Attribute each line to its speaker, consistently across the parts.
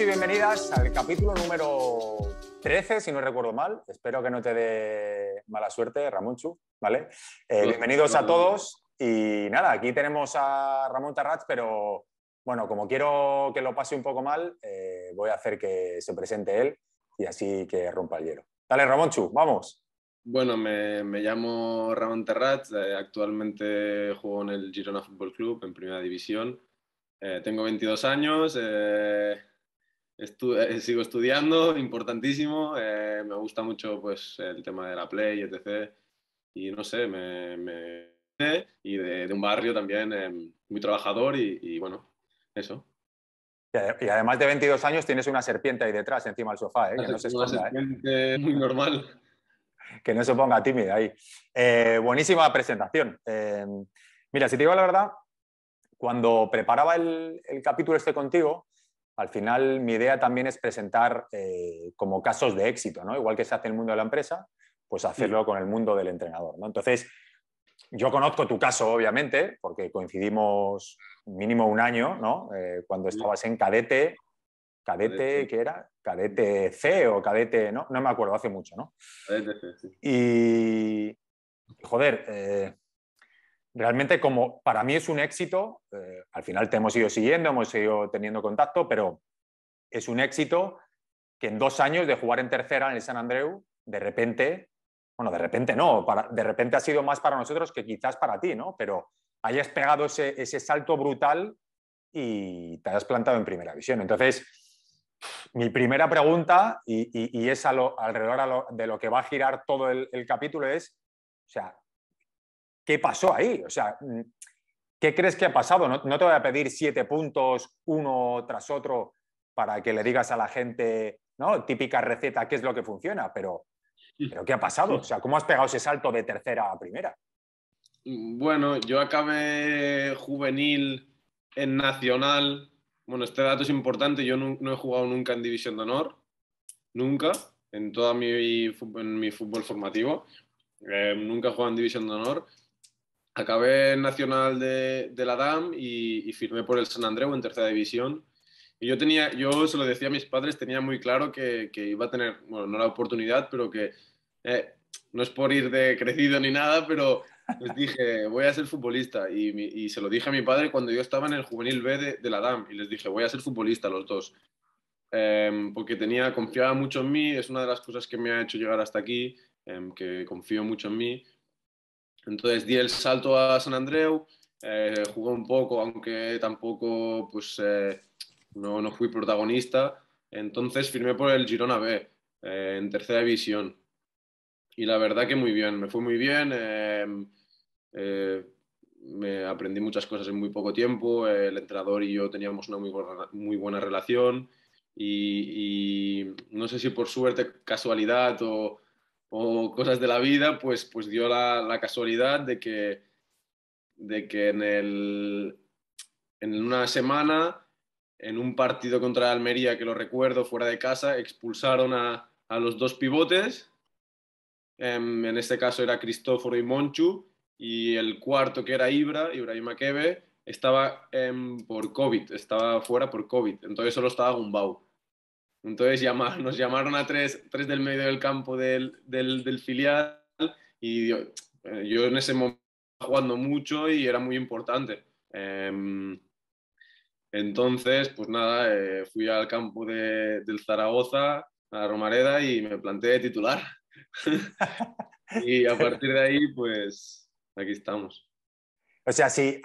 Speaker 1: y bienvenidas al capítulo número 13, si no recuerdo mal. Espero que no te dé mala suerte, Ramonchu, ¿vale? Eh, bienvenidos a todos. Y nada, aquí tenemos a Ramón Tarrats, pero bueno, como quiero que lo pase un poco mal, eh, voy a hacer que se presente él y así que rompa el hielo.
Speaker 2: Dale, Ramonchu, vamos. Bueno, me, llamo Ramón Terrats, eh, actualmente juego en el Girona Fútbol Club en Primera División. tengo 22 años, eh, sigo estudiando, importantísimo. Eh, me gusta mucho pues, el tema de la Play, etc. Y no sé, me, y de, un barrio también eh, muy trabajador y, bueno,
Speaker 1: eso. Y además de 22 años tienes una serpiente ahí detrás, encima del sofá, ¿eh? que no se Una serpiente muy normal. que no se ponga tímida ahí. buenísima presentación. mira, si te digo la verdad, cuando preparaba el, el capítulo este contigo, al final mi idea también es presentar eh, como casos de éxito, ¿no? Igual que se hace en el mundo de la empresa, pues hacerlo con el mundo del entrenador, ¿no? Entonces, yo conozco tu caso, obviamente, porque coincidimos mínimo un año, ¿no? Eh, cuando estabas en cadete, cadete, ¿qué era? Cadete C o cadete, ¿no? No me acuerdo, hace mucho, ¿no? Cadete sí. Y, joder, eh, realmente como para mí es un éxito, eh, al final te hemos ido siguiendo, hemos ido teniendo contacto, pero es un éxito que en dos años de jugar en tercera en el San Andreu, de repente, bueno, de repente no, de repente ha sido más para nosotros que quizás para ti, ¿no? Pero hayas pegado ese, salto brutal y te has plantado en primera visión. Entonces, mi primera pregunta, y, es a lo, alrededor de lo que va a girar todo el, el capítulo, es, o sea, ¿qué pasó ahí? O sea, mm, ¿qué crees que ha pasado? No, te voy a pedir siete puntos uno tras otro para que le digas a la gente, ¿no? Típica receta, qué es lo que funciona, pero, pero ¿qué ha pasado? O sea, ¿cómo has pegado ese salto de tercera a primera?
Speaker 2: Bueno, yo acabé juvenil en Nacional. Bueno, este dato es importante. Yo no, he jugado nunca en División de Honor. Nunca. En todo mi, mi fútbol formativo. Eh, nunca he jugado en División de Honor acabé en Nacional de, la DAM y, firmé por el San Andreu en tercera división. Y yo tenía, yo se lo decía a mis padres, tenía muy claro que, iba a tener, bueno, no la oportunidad, pero que eh, no es por ir de crecido ni nada, pero les dije, voy a ser futbolista. Y, se lo dije a mi padre cuando yo estaba en el juvenil B de, la DAM. Y les dije, voy a ser futbolista los dos. Em, porque tenía, confiaba mucho en mí, es una de las cosas que me ha hecho llegar hasta aquí, em, que confío mucho en mí. Entonces di el salto a San Andreu, jugó eh, jugué un poco, aunque tampoco pues, eh, no, no, fui protagonista. Entonces firmé por el Girona B, eh, en tercera división. Y la verdad que muy bien, me fue muy bien. Em, me aprendí muchas cosas en muy poco tiempo. El entrenador y yo teníamos una muy buena, muy buena relación. y no sé si por suerte, casualidad o, o cosas de la vida, pues, pues dio la, casualidad de que, de que en, el, en una semana, en un partido contra Almería, que lo recuerdo, fuera de casa, expulsaron a, los dos pivotes. Em, en, este caso era Cristóforo y Monchu, y el cuarto que era Ibra, Ibrahim Akebe, estaba em, por COVID, estaba fuera por COVID, entonces solo estaba Gumbau. Entonces nos llamaron a tres, tres del medio del campo del, del, filial y eh, yo, en ese momento jugando mucho y era muy importante. Em, entonces, pues nada, eh, fui al campo de, del Zaragoza, a Romareda y me planté de titular. y a partir de ahí, pues
Speaker 1: aquí estamos. O sea, sí,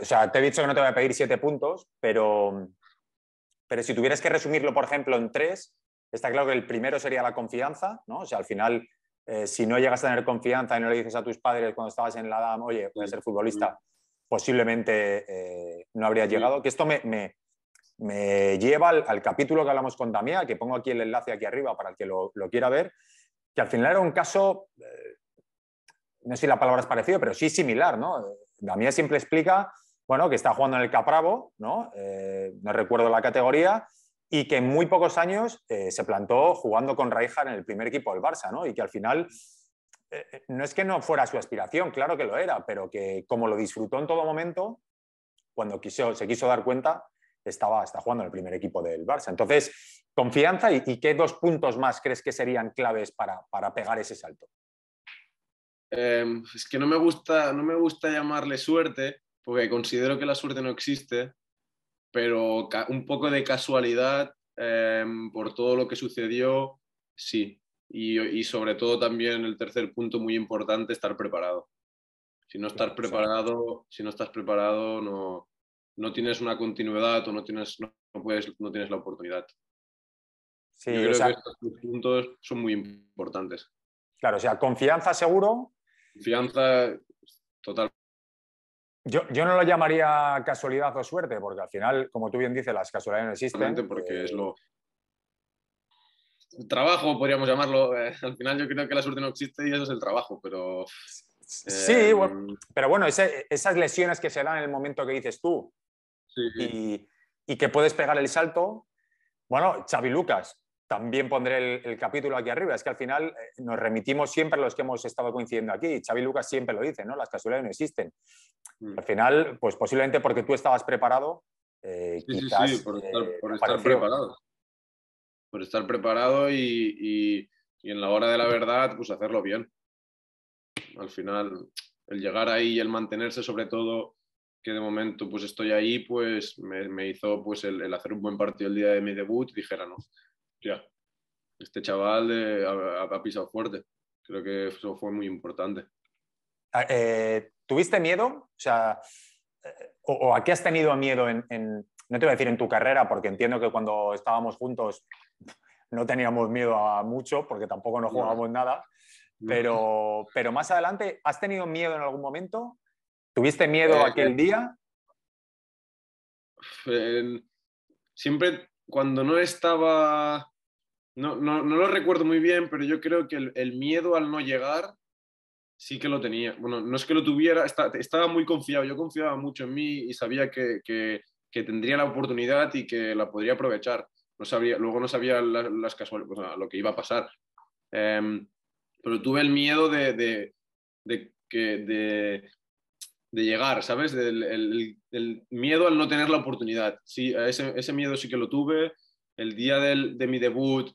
Speaker 1: o sea, te he dicho que no te voy a pedir siete puntos, pero pero si tuvieras que resumirlo, por ejemplo, en tres, está claro que el primero sería la confianza, ¿no? O sea, al final, eh, si no llegas a tener confianza y no le dices a tus padres cuando estabas en la DAM, oye, voy a ser futbolista, posiblemente eh, no habría llegado. Que esto me, lleva al, capítulo que hablamos con damián que pongo aquí el enlace aquí arriba para el que lo, quiera ver, que al final era un caso, eh, no sé si la palabra es parecido, pero sí similar, ¿no? damián siempre explica bueno, que está jugando en el Capravo, eh, ¿no? recuerdo la categoría, y que en muy pocos años eh, se plantó jugando con Rijkaard en el primer equipo del Barça, ¿no? Y que al final eh, no es que no fuera su aspiración, claro que lo era, pero que como lo disfrutó en todo momento, cuando se quiso dar cuenta, estaba, está jugando en el primer equipo del Barça. Entonces, confianza y, qué dos puntos más crees que serían claves para, pegar ese salto.
Speaker 2: Em, es que no me gusta, no me gusta llamarle suerte, porque considero que la suerte no existe, pero un poco de casualidad em, por todo lo que sucedió, sí. Y, sobre todo también el tercer punto muy importante, estar preparado. Si no estás preparado, si no estás preparado, no, tienes una continuidad o no tienes, no, puedes, no tienes la oportunidad. Sí, Yo creo que estos
Speaker 1: puntos son muy importantes. Claro, o sea, confianza seguro. Confianza total, yo, no lo llamaría casualidad o suerte, porque al final, como tú bien dices, las casualidades no existen. Porque es eh, lo. trabajo, podríamos llamarlo. Eh, al final, yo creo que la suerte no existe y eso es el trabajo, pero. Sí, eh, pero bueno, esas lesiones que se dan en el momento que dices tú Y, y, que puedes pegar el salto. Bueno, Xavi Lucas, también pondré el, capítulo aquí arriba, es que al final eh, nos remitimos siempre a los que hemos estado coincidiendo aquí. Xavi Lucas siempre lo dice, ¿no? Las casualidades no existen. Mm. Al final, pues posiblemente porque tú estabas preparado. Eh, sí, sí, sí, por estar, eh, estar preparado. Por estar preparado
Speaker 2: y, y, en la hora de la verdad, pues hacerlo bien. Al final, el llegar ahí y el mantenerse, sobre todo que de momento pues estoy ahí, pues me, hizo pues el, el, hacer un buen partido el día de mi debut, dijera, no, ya. Este chaval eh, ha, pisado fuerte. Creo que eso fue muy importante.
Speaker 1: Ah, eh, ¿Tuviste miedo? O sea, eh, o, a qué has tenido miedo en, no te voy a decir en tu carrera, porque entiendo que cuando estábamos juntos no teníamos miedo a mucho, porque tampoco nos jugábamos nada, pero, pero más adelante, ¿has tenido miedo en algún momento? ¿Tuviste miedo aquel día?
Speaker 2: siempre, cuando no estaba no, no, lo recuerdo muy bien, pero yo creo que el, miedo al no llegar sí que lo tenía. Bueno, no es que lo tuviera, estaba muy confiado. Yo confiaba mucho en mí y sabía que, tendría la oportunidad y que la podría aprovechar. No sabía, luego no sabía las, lo que iba a pasar. Em, pero tuve el miedo de, de, de, llegar, ¿sabes? el, miedo al no tener la oportunidad. Sí, ese, miedo sí que lo tuve. El día de mi debut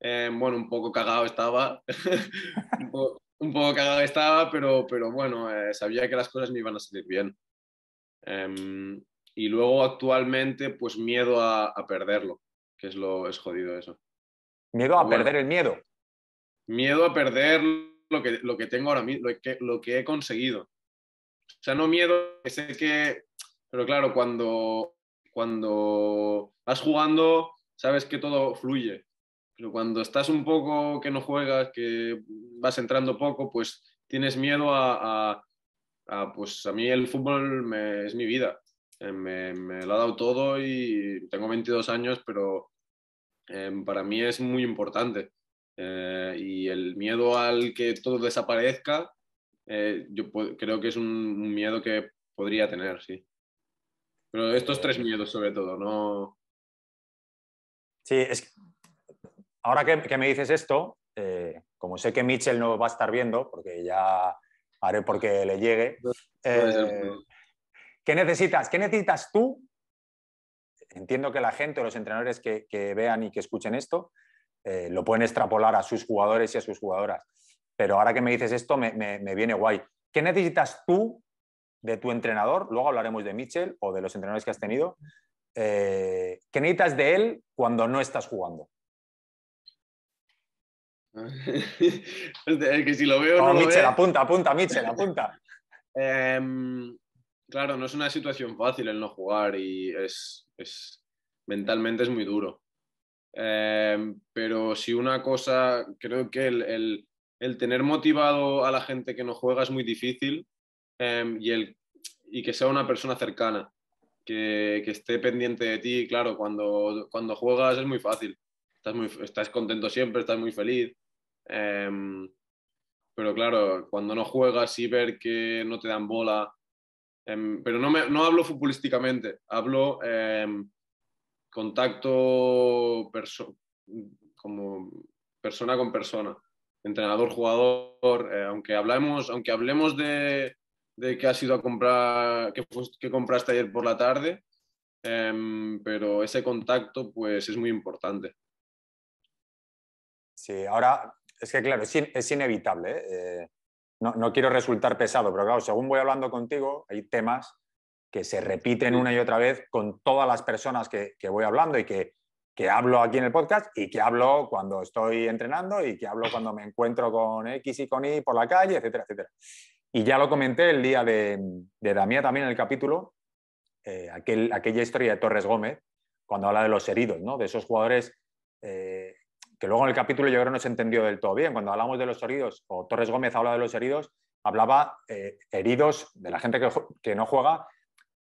Speaker 2: eh, bueno, un poco cagado estaba, un, poco, cagado estaba, pero, pero bueno, eh, sabía que las cosas me iban a salir bien. Em, y luego actualmente, pues miedo a, perderlo, que es lo es jodido eso. Miedo a perder el miedo. Miedo a perder lo que, lo que tengo ahora mismo, lo que, lo que he conseguido. O sea, no miedo, sé que, pero claro, cuando, cuando vas jugando, sabes que todo fluye pero cuando estás un poco que no juegas, que vas entrando poco, pues tienes miedo a, pues a mí el fútbol me, es mi vida. Eh, me, lo ha dado todo y tengo 22 años, pero eh, para mí es muy importante. Eh, y el miedo al que todo desaparezca, eh, yo creo que es un, un, miedo que podría tener, sí. Pero estos
Speaker 1: tres miedos sobre todo, no... Sí, es, ahora que, me dices esto, eh, como sé que Mitchell no va a estar viendo, porque ya haré porque le llegue, eh, ¿qué necesitas? ¿Qué necesitas tú? Entiendo que la gente o los entrenadores que, vean y que escuchen esto eh, lo pueden extrapolar a sus jugadores y a sus jugadoras. Pero ahora que me dices esto, me, me viene guay. ¿Qué necesitas tú de tu entrenador? Luego hablaremos de Mitchell o de los entrenadores que has tenido. ¿Qué necesitas de él cuando no estás jugando?
Speaker 2: que si lo veo. no Michel, apunta,
Speaker 1: apunta, Michel, apunta.
Speaker 2: Em, claro, no es una situación fácil el no jugar y es, es mentalmente es muy duro. Em, pero si una cosa, creo que el, el, el, tener motivado a la gente que no juega es muy difícil em, y, el, y que sea una persona cercana, que, que, esté pendiente de ti, claro, cuando, cuando juegas es muy fácil. Estás, estás contento siempre, estás muy feliz, Em, pero claro, cuando no juegas y ver que no te dan bola, em, pero no, me, no hablo futbolísticamente, hablo em, contacto como persona con persona, entrenador, jugador, eh, aunque, hablemos, aunque hablemos de, de que has ido a comprar, que, compraste ayer por la tarde, pero ese contacto pues es muy importante.
Speaker 1: Sí, ahora es que claro, es, inevitable. ¿eh? Eh, no, quiero resultar pesado, pero claro, según voy hablando contigo, hay temas que se repiten una y otra vez con todas las personas que, voy hablando y que, hablo aquí en el podcast y que hablo cuando estoy entrenando y que hablo cuando me encuentro con X y con Y por la calle, etcétera, etcétera. Y ya lo comenté el día de, de también en el capítulo, eh, aquel, aquella historia de Torres Gómez, cuando habla de los heridos, ¿no? de esos jugadores que luego en el capítulo yo creo no se entendió del todo bien. Cuando hablamos de los heridos, o Torres Gómez habla de los heridos, hablaba eh, heridos de la gente que, no juega,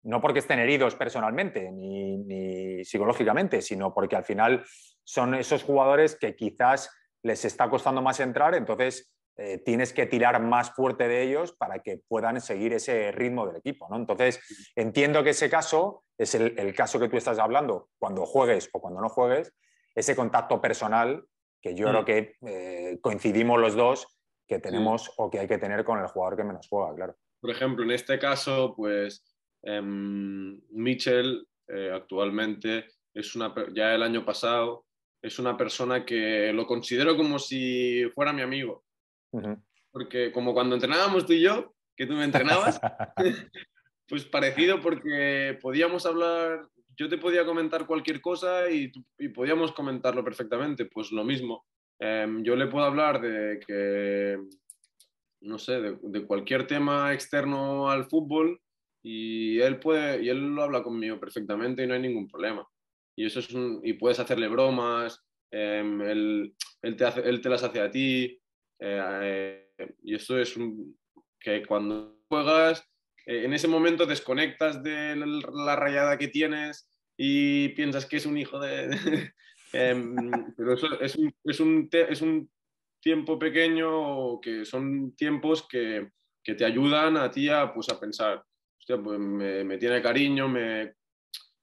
Speaker 1: no porque estén heridos personalmente ni, psicológicamente, sino porque al final son esos jugadores que quizás les está costando más entrar, entonces eh, tienes que tirar más fuerte de ellos para que puedan seguir ese ritmo del equipo. ¿no? Entonces, entiendo que ese caso es el caso que tú estás hablando, cuando juegues o cuando no juegues, ese contacto personal que yo creo mm. que eh, coincidimos los dos que mm. tenemos o que hay que tener con el jugador que menos juega, claro.
Speaker 2: Por ejemplo, en este caso, pues em, Mitchell eh, actualmente es una, ya el año pasado, es una persona que lo considero como si fuera mi amigo. Porque como cuando entrenábamos tú y yo, que tú me entrenabas, pues parecido porque podíamos hablar yo te podía comentar cualquier cosa y, podíamos comentarlo perfectamente, pues lo mismo. Em, yo le puedo hablar de que, no sé, de, cualquier tema externo al fútbol y él, puede, y él lo habla conmigo perfectamente y no hay ningún problema. Y, eso es y puedes hacerle bromas, em, él, te las hace a ti. Eh, eh, y eso es que cuando juegas eh, en ese momento desconectas de la rayada que tienes y piensas que es un hijo de... Em, pero eso es un, es, un tiempo pequeño que son tiempos que, te ayudan a ti a, pues, a pensar, pues, me, tiene cariño, me,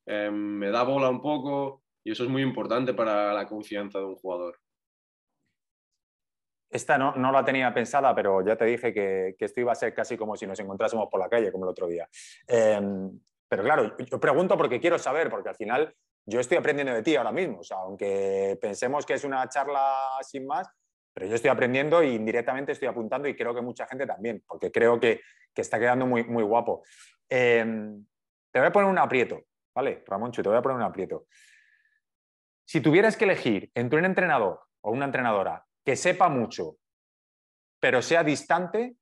Speaker 2: em, me da bola un poco y eso es muy importante para la confianza de un jugador.
Speaker 1: Esta no, no, la tenía pensada, pero ya te dije que, esto iba a ser casi como si nos encontrásemos por la calle, como el otro día. Em, pero claro, yo pregunto porque quiero saber, porque al final yo estoy aprendiendo de ti ahora mismo. aunque pensemos que es una charla sin más, pero yo estoy aprendiendo y indirectamente estoy apuntando y creo que mucha gente también, porque creo que, está quedando muy, muy guapo. Em, te voy a poner un aprieto, ¿vale? Ramoncho, te voy a poner un aprieto. Si tuvieras que elegir entre un entrenador o una entrenadora que sepa mucho, pero sea distante.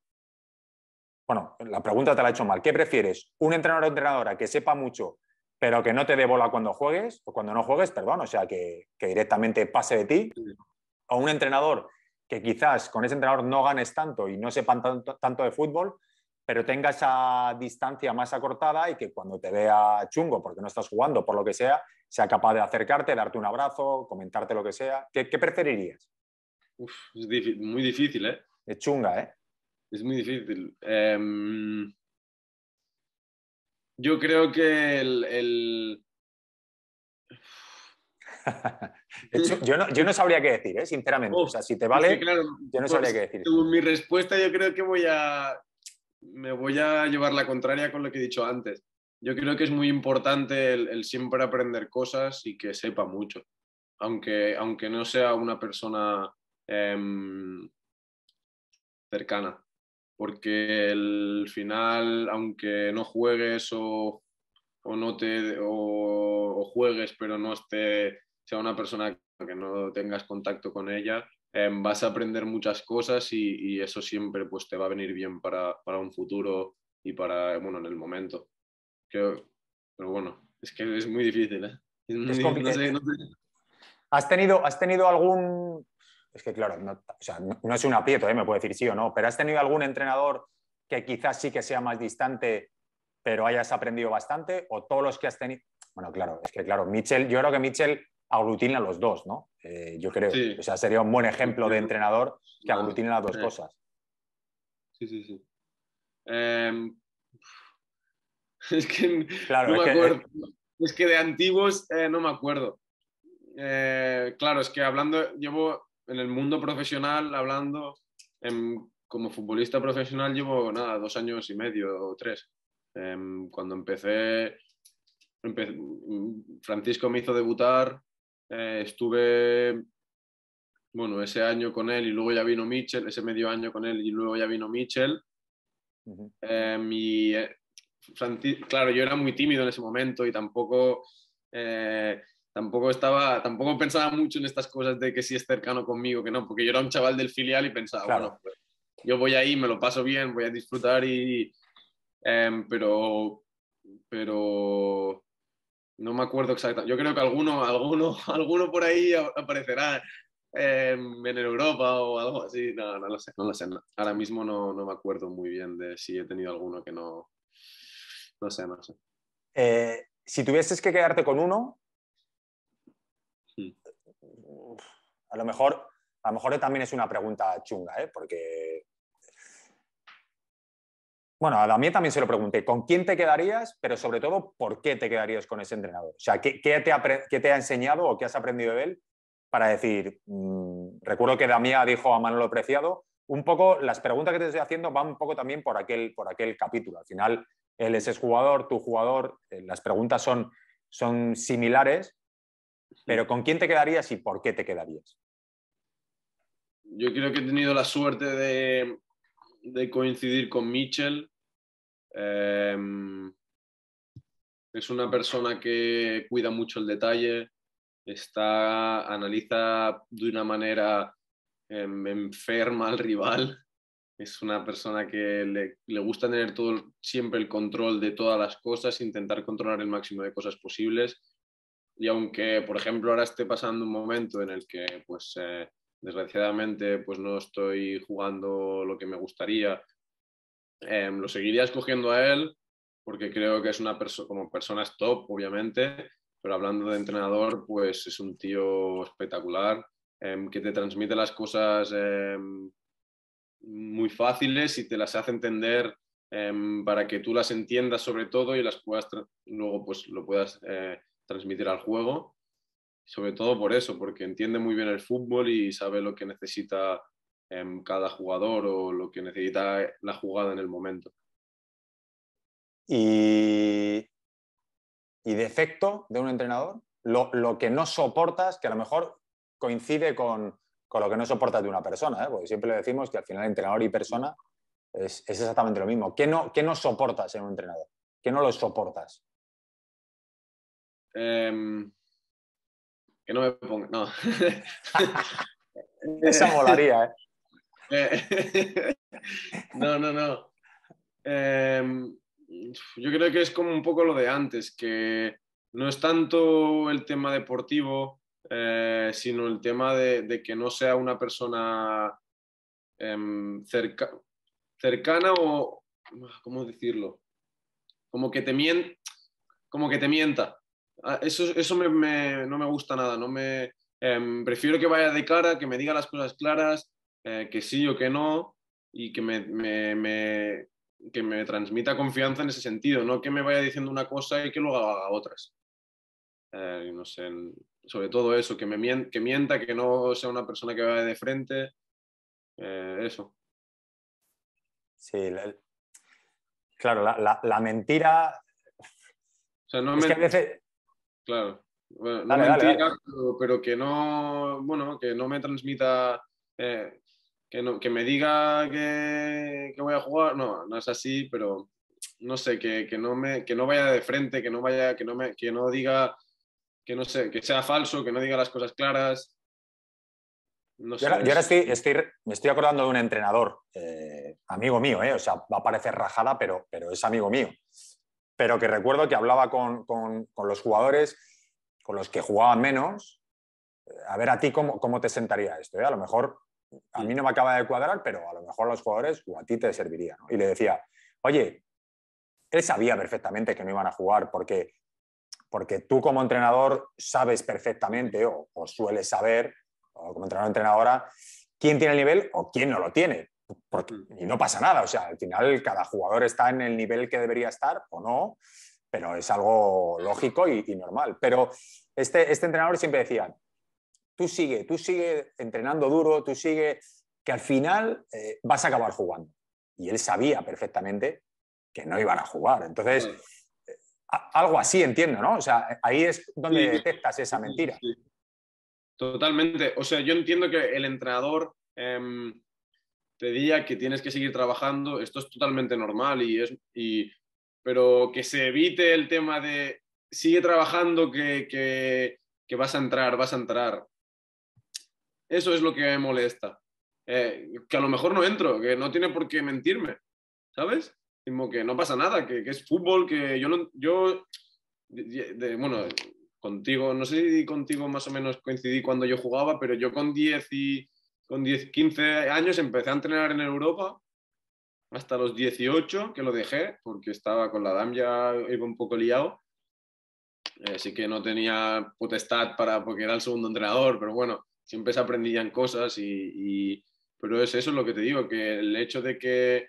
Speaker 1: Bueno, la pregunta te la he hecho mal. ¿Qué prefieres? ¿Un entrenador o entrenadora que sepa mucho, pero que no te dé bola cuando juegues, o pues cuando no juegues, perdón, o sea, que, directamente pase de ti? ¿O un entrenador que quizás con ese entrenador no ganes tanto y no sepan tanto, de fútbol, pero tenga esa distancia más acortada y que cuando te vea chungo porque no estás jugando, por lo que sea, sea capaz de acercarte, darte un abrazo, comentarte lo que sea. qué preferirías?
Speaker 2: es muy difícil, ¿eh? Es chunga, ¿eh? Es muy difícil. Em, yo creo que el...
Speaker 1: yo, no, sabría qué decir, ¿eh? sinceramente. o sea, si te vale, yo no sabría qué decir. Mi respuesta yo creo que voy a...
Speaker 2: Me voy a llevar la contraria con lo que he dicho antes. Yo creo que es muy importante el, el siempre aprender cosas y que sepa mucho. Aunque, aunque no sea una persona Em, cercana. Porque el final, aunque no juegues o, o no te o, juegues, pero no esté, sea una persona que no tengas contacto con ella, em, vas a aprender muchas cosas y, eso siempre pues, te va a venir bien para, para un futuro y para, bueno, en el momento. pero bueno, es que
Speaker 1: es muy difícil, ¿eh? ¿Has, tenido, ¿Has tenido algún es que claro, no, es un aprieto, ¿eh? me puede decir sí o no, pero ¿has tenido algún entrenador que quizás sí que sea más distante, pero hayas aprendido bastante? ¿O todos los que has tenido? Bueno, claro, es que claro, Mitchell, yo creo que Mitchell aglutina los dos, ¿no? Eh, yo creo, o sea, sería un buen ejemplo de entrenador que aglutina las dos cosas. Sí, sí, sí.
Speaker 2: Em,
Speaker 1: es que me acuerdo.
Speaker 2: Es que de antiguos eh, no me acuerdo. claro, es que hablando, llevo en el mundo profesional, hablando, en, em, como futbolista profesional llevo nada, dos años y medio o tres. Em, cuando empecé, Francisco me hizo debutar, eh, estuve bueno, ese año con él y luego ya vino Mitchell, ese medio año con él y luego ya vino Mitchell. Em, eh, claro, yo era muy tímido en ese momento y tampoco eh, tampoco estaba, tampoco pensaba mucho en estas cosas de que si es cercano conmigo, que no, porque yo era un chaval del filial y pensaba, bueno, pues, yo voy ahí, me lo paso bien, voy a disfrutar y... Em, pero... Pero... No me acuerdo exactamente. Yo creo que alguno, alguno, alguno por ahí aparecerá em, en Europa o algo así. No, no lo sé, no lo sé. Ahora mismo no, no me acuerdo muy bien de si he tenido alguno que no... No sé, no sé.
Speaker 1: Eh, si tuvieses que quedarte con uno, a lo mejor, a lo mejor también es una pregunta chunga, ¿eh? porque bueno, a mí también se lo pregunté, ¿con quién te quedarías? Pero sobre todo, ¿por qué te quedarías con ese entrenador? O sea, ¿qué, te, ha, enseñado o qué has aprendido de él para decir, mm, recuerdo que Damía dijo a Manolo Preciado, un poco las preguntas que te estoy haciendo van un poco también por aquel, por aquel capítulo. Al final, él es jugador, tu jugador, eh, las preguntas son, son similares, pero ¿con quién te quedarías y por qué te quedarías?
Speaker 2: Yo creo que he tenido la suerte de, coincidir con Mitchell. Em, es una persona que cuida mucho el detalle, está, analiza de una manera em, enferma al rival. Es una persona que le, le, gusta tener todo, siempre el control de todas las cosas, intentar controlar el máximo de cosas posibles y aunque, por ejemplo, ahora esté pasando un momento en el que, pues, eh, desgraciadamente, pues no estoy jugando lo que me gustaría, eh, lo seguiría escogiendo a él porque creo que es una persona, como persona es top, obviamente, pero hablando de entrenador, pues es un tío espectacular, em, que te transmite las cosas em, muy fáciles y te las hace entender em, para que tú las entiendas sobre todo y las puedas, luego pues lo puedas eh, transmitir al juego, sobre todo por eso, porque entiende muy bien el fútbol y sabe lo que necesita em, cada jugador o lo que necesita la jugada en el momento.
Speaker 1: ¿Y, defecto de un entrenador? Lo, que no soportas, que a lo mejor coincide con, lo que no soportas de una persona, ¿eh? porque siempre le decimos que al final entrenador y persona es, exactamente lo mismo. ¿Qué no, qué no soportas en un entrenador? ¿Qué no lo soportas?
Speaker 2: Em, que no me ponga. No. Esa molaría, ¿eh? no, no, no. Em, yo creo que es como un poco lo de antes, que no es tanto el tema deportivo, eh, sino el tema de, que no sea una persona em, cerca, cercana o. ¿Cómo decirlo? Como que te, como que te mienta Ah, eso, eso no me gusta nada, no me, em, prefiero que vaya de cara, que me diga las cosas claras, eh, que sí o que no, y que me, me, que me transmita confianza en ese sentido, no que me vaya diciendo una cosa y que luego haga otras. Eh, no sé, sobre todo eso, que me que mienta, que no sea una persona que vaya
Speaker 1: de frente, eh, eso. Sí, claro, la, mentira o sea, no es me... que a veces,
Speaker 2: Claro. no mentira, Pero, que no, bueno, que no me transmita, eh, que, no, que me diga que, voy a jugar, no, no es así, pero no sé, que, que, no me, que no vaya de frente, que no vaya, que no me, que no diga, que no sé, que sea falso, que no diga las cosas claras. yo, ahora,
Speaker 1: estoy, me estoy acordando de un entrenador, eh, amigo mío, eh, o sea, va a parecer rajada, pero, pero es amigo mío pero que recuerdo que hablaba con, los jugadores, con los que jugaban menos, eh, a ver a ti cómo, te sentaría esto. Eh? A lo mejor a mí no me acaba de cuadrar, pero a lo mejor a los jugadores o a ti te serviría. Y le decía, oye, él sabía perfectamente que no iban a jugar porque, porque tú como entrenador sabes perfectamente o, o sueles saber, o como entrenador entrenadora, quién tiene el nivel o quién no lo tiene y no pasa nada, o sea, al final cada jugador está en el nivel que debería estar o no, pero es algo lógico y, normal. Pero este, este entrenador siempre decía, tú sigue, tú sigue entrenando duro, tú sigue, que al final eh, vas a acabar jugando. Y él sabía perfectamente que no iban a jugar. Entonces, mm. eh, algo así entiendo, ¿no? O sea, ahí es donde detectas esa mentira.
Speaker 2: Totalmente. O sea, yo entiendo que el entrenador... Em, te diga que tienes que seguir trabajando, esto es totalmente normal y es... Y, pero que se evite el tema de sigue trabajando que, que, que vas a entrar, vas a entrar. Eso es lo que me molesta. Eh, que a lo mejor no entro, que no tiene por qué mentirme, ¿sabes? Como que no pasa nada, que, que es fútbol, que yo, no, yo bueno, contigo, no sé si contigo más o menos coincidí cuando yo jugaba, pero yo con 10 y con 15 años empecé a entrenar en Europa hasta los 18 que lo dejé porque estaba con la DAM ya iba un poco liado. Así eh, que no tenía potestad para, porque era el segundo entrenador, pero bueno, siempre se aprendían cosas y, pero es eso lo que te digo, que el hecho de que,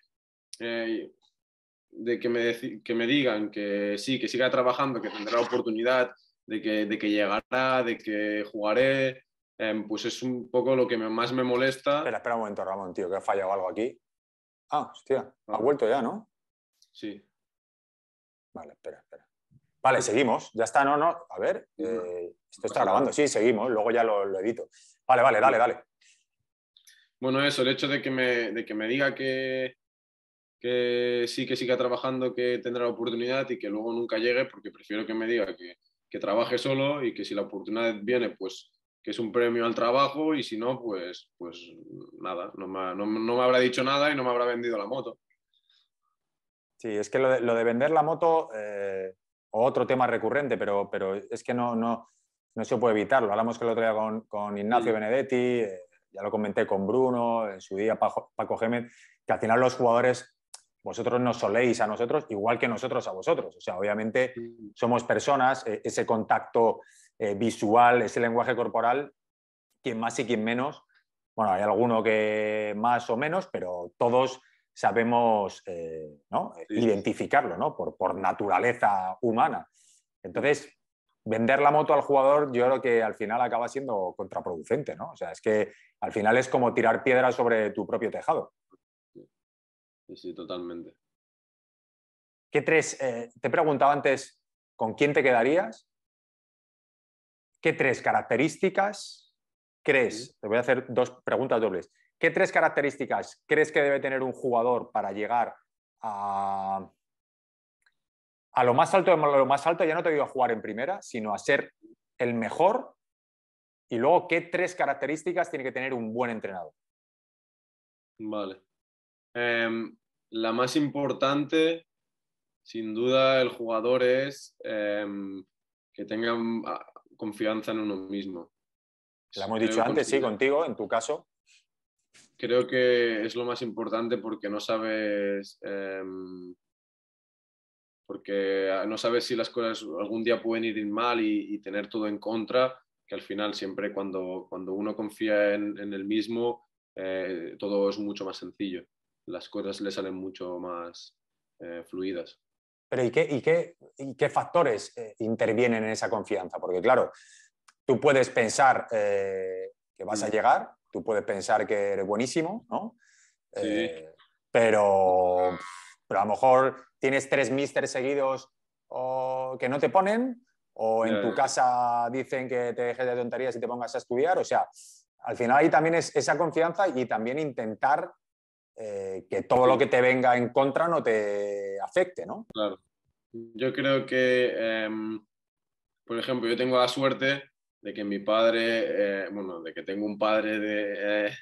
Speaker 2: eh, de que, me, que digan que sí, que siga trabajando, que tendrá oportunidad, de que, de que llegará, de que jugaré, Em, pues es un poco lo que más
Speaker 1: me molesta. Espera, espera un momento, Ramón, tío, que ha fallado algo aquí. Ah, hostia, ha ah. vuelto ya, ¿no? Sí. Vale, espera, espera. Vale, seguimos. Ya está, no, no. A ver, eh, esto está grabando. Sí, seguimos. Luego ya lo, edito.
Speaker 2: Vale, vale, dale, dale. Bueno, eso, el hecho de que me, de que me diga que, que sí, que siga trabajando, que tendrá la oportunidad y que luego nunca llegue, porque prefiero que me diga que, que trabaje solo y que si la oportunidad viene, pues que es un premio al trabajo y si no, pues,
Speaker 1: pues nada, no me, habrá dicho nada y no me habrá vendido la moto. Sí, es que lo de, vender la moto, eh, otro tema recurrente, pero, pero es que no, no, no se puede evitarlo. Hablamos que el otro día con, Ignacio mm. Benedetti, eh, ya lo comenté con Bruno, en su día Paco, Paco Gémez, que al final los jugadores, vosotros nos soléis a nosotros igual que nosotros a vosotros. O sea, obviamente mm. somos personas, e, ese contacto eh, visual, ese lenguaje corporal, quien más y quien menos. Bueno, hay alguno que más o menos, pero todos sabemos eh, identificarlo Por, naturaleza humana. Entonces, vender la moto al jugador yo creo que al final acaba siendo contraproducente. ¿no? O sea, es que al final es como tirar piedras sobre tu propio tejado. Sí, sí, totalmente. ¿Qué tres? Eh, te preguntaba antes, ¿con quién te quedarías? ¿qué tres características crees? Te voy a hacer dos preguntas dobles. ¿Qué tres características crees que debe tener un jugador para llegar a, lo más alto, de lo más alto ya no te digo a jugar en primera, sino a ser el mejor? Y luego, ¿qué tres características tiene que tener un buen entrenador? Vale. Em, la más
Speaker 2: importante, sin duda, el jugador es em, que tenga ah, confianza en uno mismo.
Speaker 1: Lo hemos dicho antes, sí,
Speaker 2: contigo, en tu caso. Creo que es lo más importante porque no sabes. Em, porque ah, no sabes si las cosas algún día pueden ir mal y, tener todo en contra, que al final siempre cuando, uno confía en, el mismo, eh, todo es mucho más sencillo. Las cosas le salen mucho más
Speaker 1: eh, fluidas. Pero ¿y qué, factores eh, intervienen en esa confianza? Porque claro, tú puedes pensar eh, que vas a mm. llegar, tú puedes pensar que eres buenísimo, ¿no? Eh, pero, a lo mejor tienes tres misters seguidos o que no te ponen, o en tu casa dicen que te dejes de tonterías y te pongas a estudiar. O sea, al final ahí también es esa confianza y también intentar eh, que todo lo que te venga en contra no te afecte, ¿no? Claro. Yo creo que, em, por
Speaker 2: ejemplo, yo tengo la suerte de que mi padre, eh, bueno, de que tengo un padre de, eh,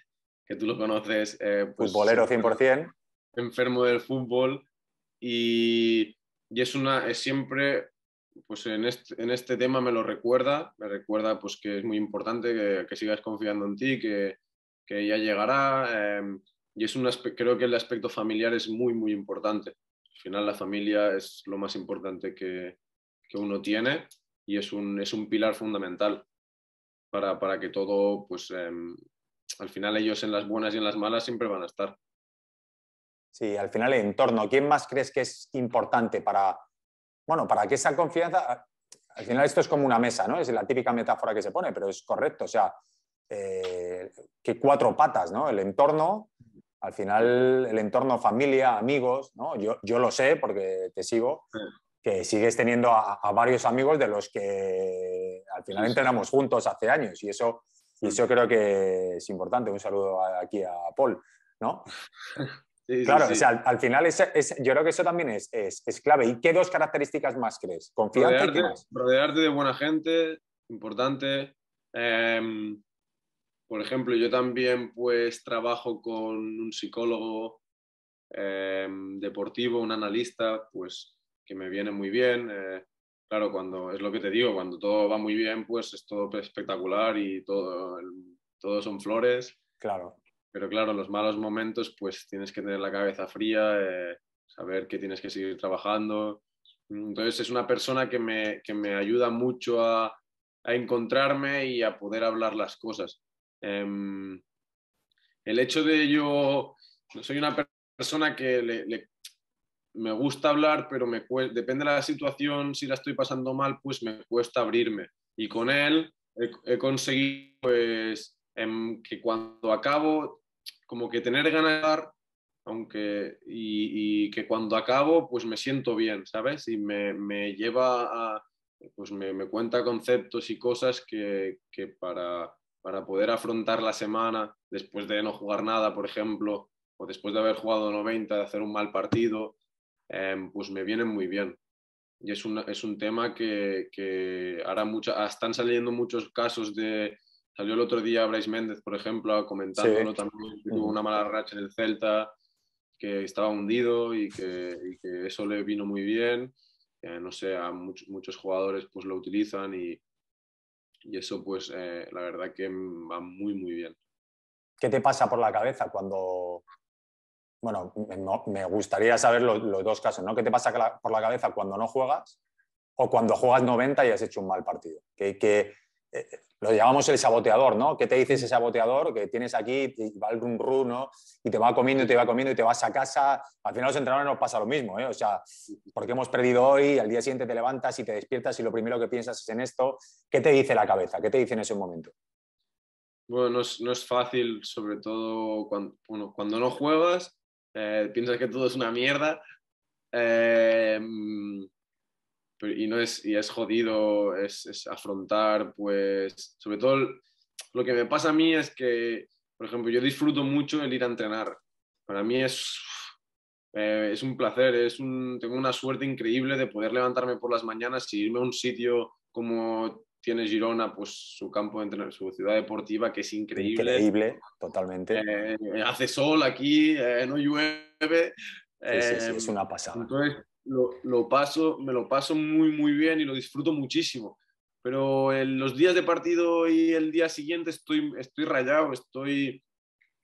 Speaker 2: que tú lo conoces. Pues, Futbolero 100%. Enfermo del fútbol y, y es una, es siempre pues en este, en este, tema me lo recuerda, me recuerda pues que es muy importante que, sigas confiando en ti, que, que ya llegará, eh, y es un creo que el aspecto familiar es muy, muy importante. Al final la familia es lo más importante que, que uno tiene y es un, es un pilar fundamental para, para que todo, pues em, al final
Speaker 1: ellos en las buenas y en las malas siempre van a estar. Sí, al final el entorno. ¿Quién más crees que es importante para, bueno, para que esa confianza, al final esto es como una mesa, ¿no? Es la típica metáfora que se pone, pero es correcto. O sea, eh, que cuatro patas, ¿no? El entorno, al final el entorno, familia, amigos, ¿no? yo, yo lo sé porque te sigo, que sigues teniendo a, varios amigos de los que al final entrenamos juntos hace años y eso, y creo que es importante. Un saludo aquí a Paul, ¿no? claro, al, final yo creo que eso también es, clave. ¿Y qué dos características más crees? Confianza rodearte,
Speaker 2: Rodearte de buena gente, importante. Em, por ejemplo, yo también pues trabajo con un psicólogo em, deportivo, un analista, pues que me viene muy bien. Eh, claro, cuando es lo que te digo, cuando todo va muy bien, pues es todo espectacular y todo, todo son flores. Claro. Pero claro, en los malos momentos, pues tienes que tener la cabeza fría, eh, saber que tienes que seguir trabajando. Entonces es una persona que me, que me ayuda mucho a, a encontrarme y a poder hablar las cosas. Em, el hecho de yo, soy una persona que me gusta hablar, pero depende de la situación, si la estoy pasando mal, pues me cuesta abrirme. Y con él he, conseguido pues, em, que cuando acabo, como que tener ganas aunque, y, que cuando acabo, pues me siento bien, ¿sabes? Y me, lleva a, pues me, cuenta conceptos y cosas que para para poder afrontar la semana después de no jugar nada, por ejemplo, o después de haber jugado 90, de hacer un mal partido, em, pues me vienen muy bien. Y es un, tema que, que ahora están saliendo muchos casos de... Salió el otro día Bryce Méndez, por ejemplo, comentando también, que tuvo una mala racha en el Celta, que estaba hundido y que, eso le vino muy bien. no sé, a muchos jugadores pues lo utilizan y, y eso pues eh, la verdad que va muy, muy bien. ¿Qué
Speaker 1: te pasa por la cabeza cuando... Bueno, me gustaría saber los, dos casos, ¿no? ¿Qué te pasa por la cabeza cuando no juegas o cuando juegas 90 y has hecho un mal partido? ¿Qué, qué eh, lo llamamos el saboteador, ¿no? ¿Qué te dice ese saboteador que tienes aquí, y va al rum ¿no? Y te va comiendo, y te va comiendo, y te vas a casa. Al final los entrenadores nos pasa lo mismo, ¿eh? O sea, porque hemos perdido hoy, al día siguiente te levantas y te despiertas y lo primero que piensas es en esto. ¿Qué te dice la cabeza? ¿Qué te dice en ese momento?
Speaker 2: Bueno, no es, fácil, sobre todo cuando, no juegas, eh, piensas que todo es una mierda. Eh, y, no es, y es jodido, es, es, afrontar, pues, sobre todo lo que me pasa a mí es que, por ejemplo, yo disfruto mucho el ir a entrenar. Para mí es, eh, es un placer, es un, tengo una suerte increíble de poder levantarme por las mañanas y irme a un sitio como tiene Girona, pues su campo de entrenar su ciudad deportiva, que es increíble. Increíble,
Speaker 1: totalmente. Eh,
Speaker 2: hace sol aquí, eh, no llueve. es una pasada lo, paso, me lo paso muy, muy bien y lo disfruto muchísimo. Pero en los días de partido y el día siguiente estoy, estoy rayado, estoy,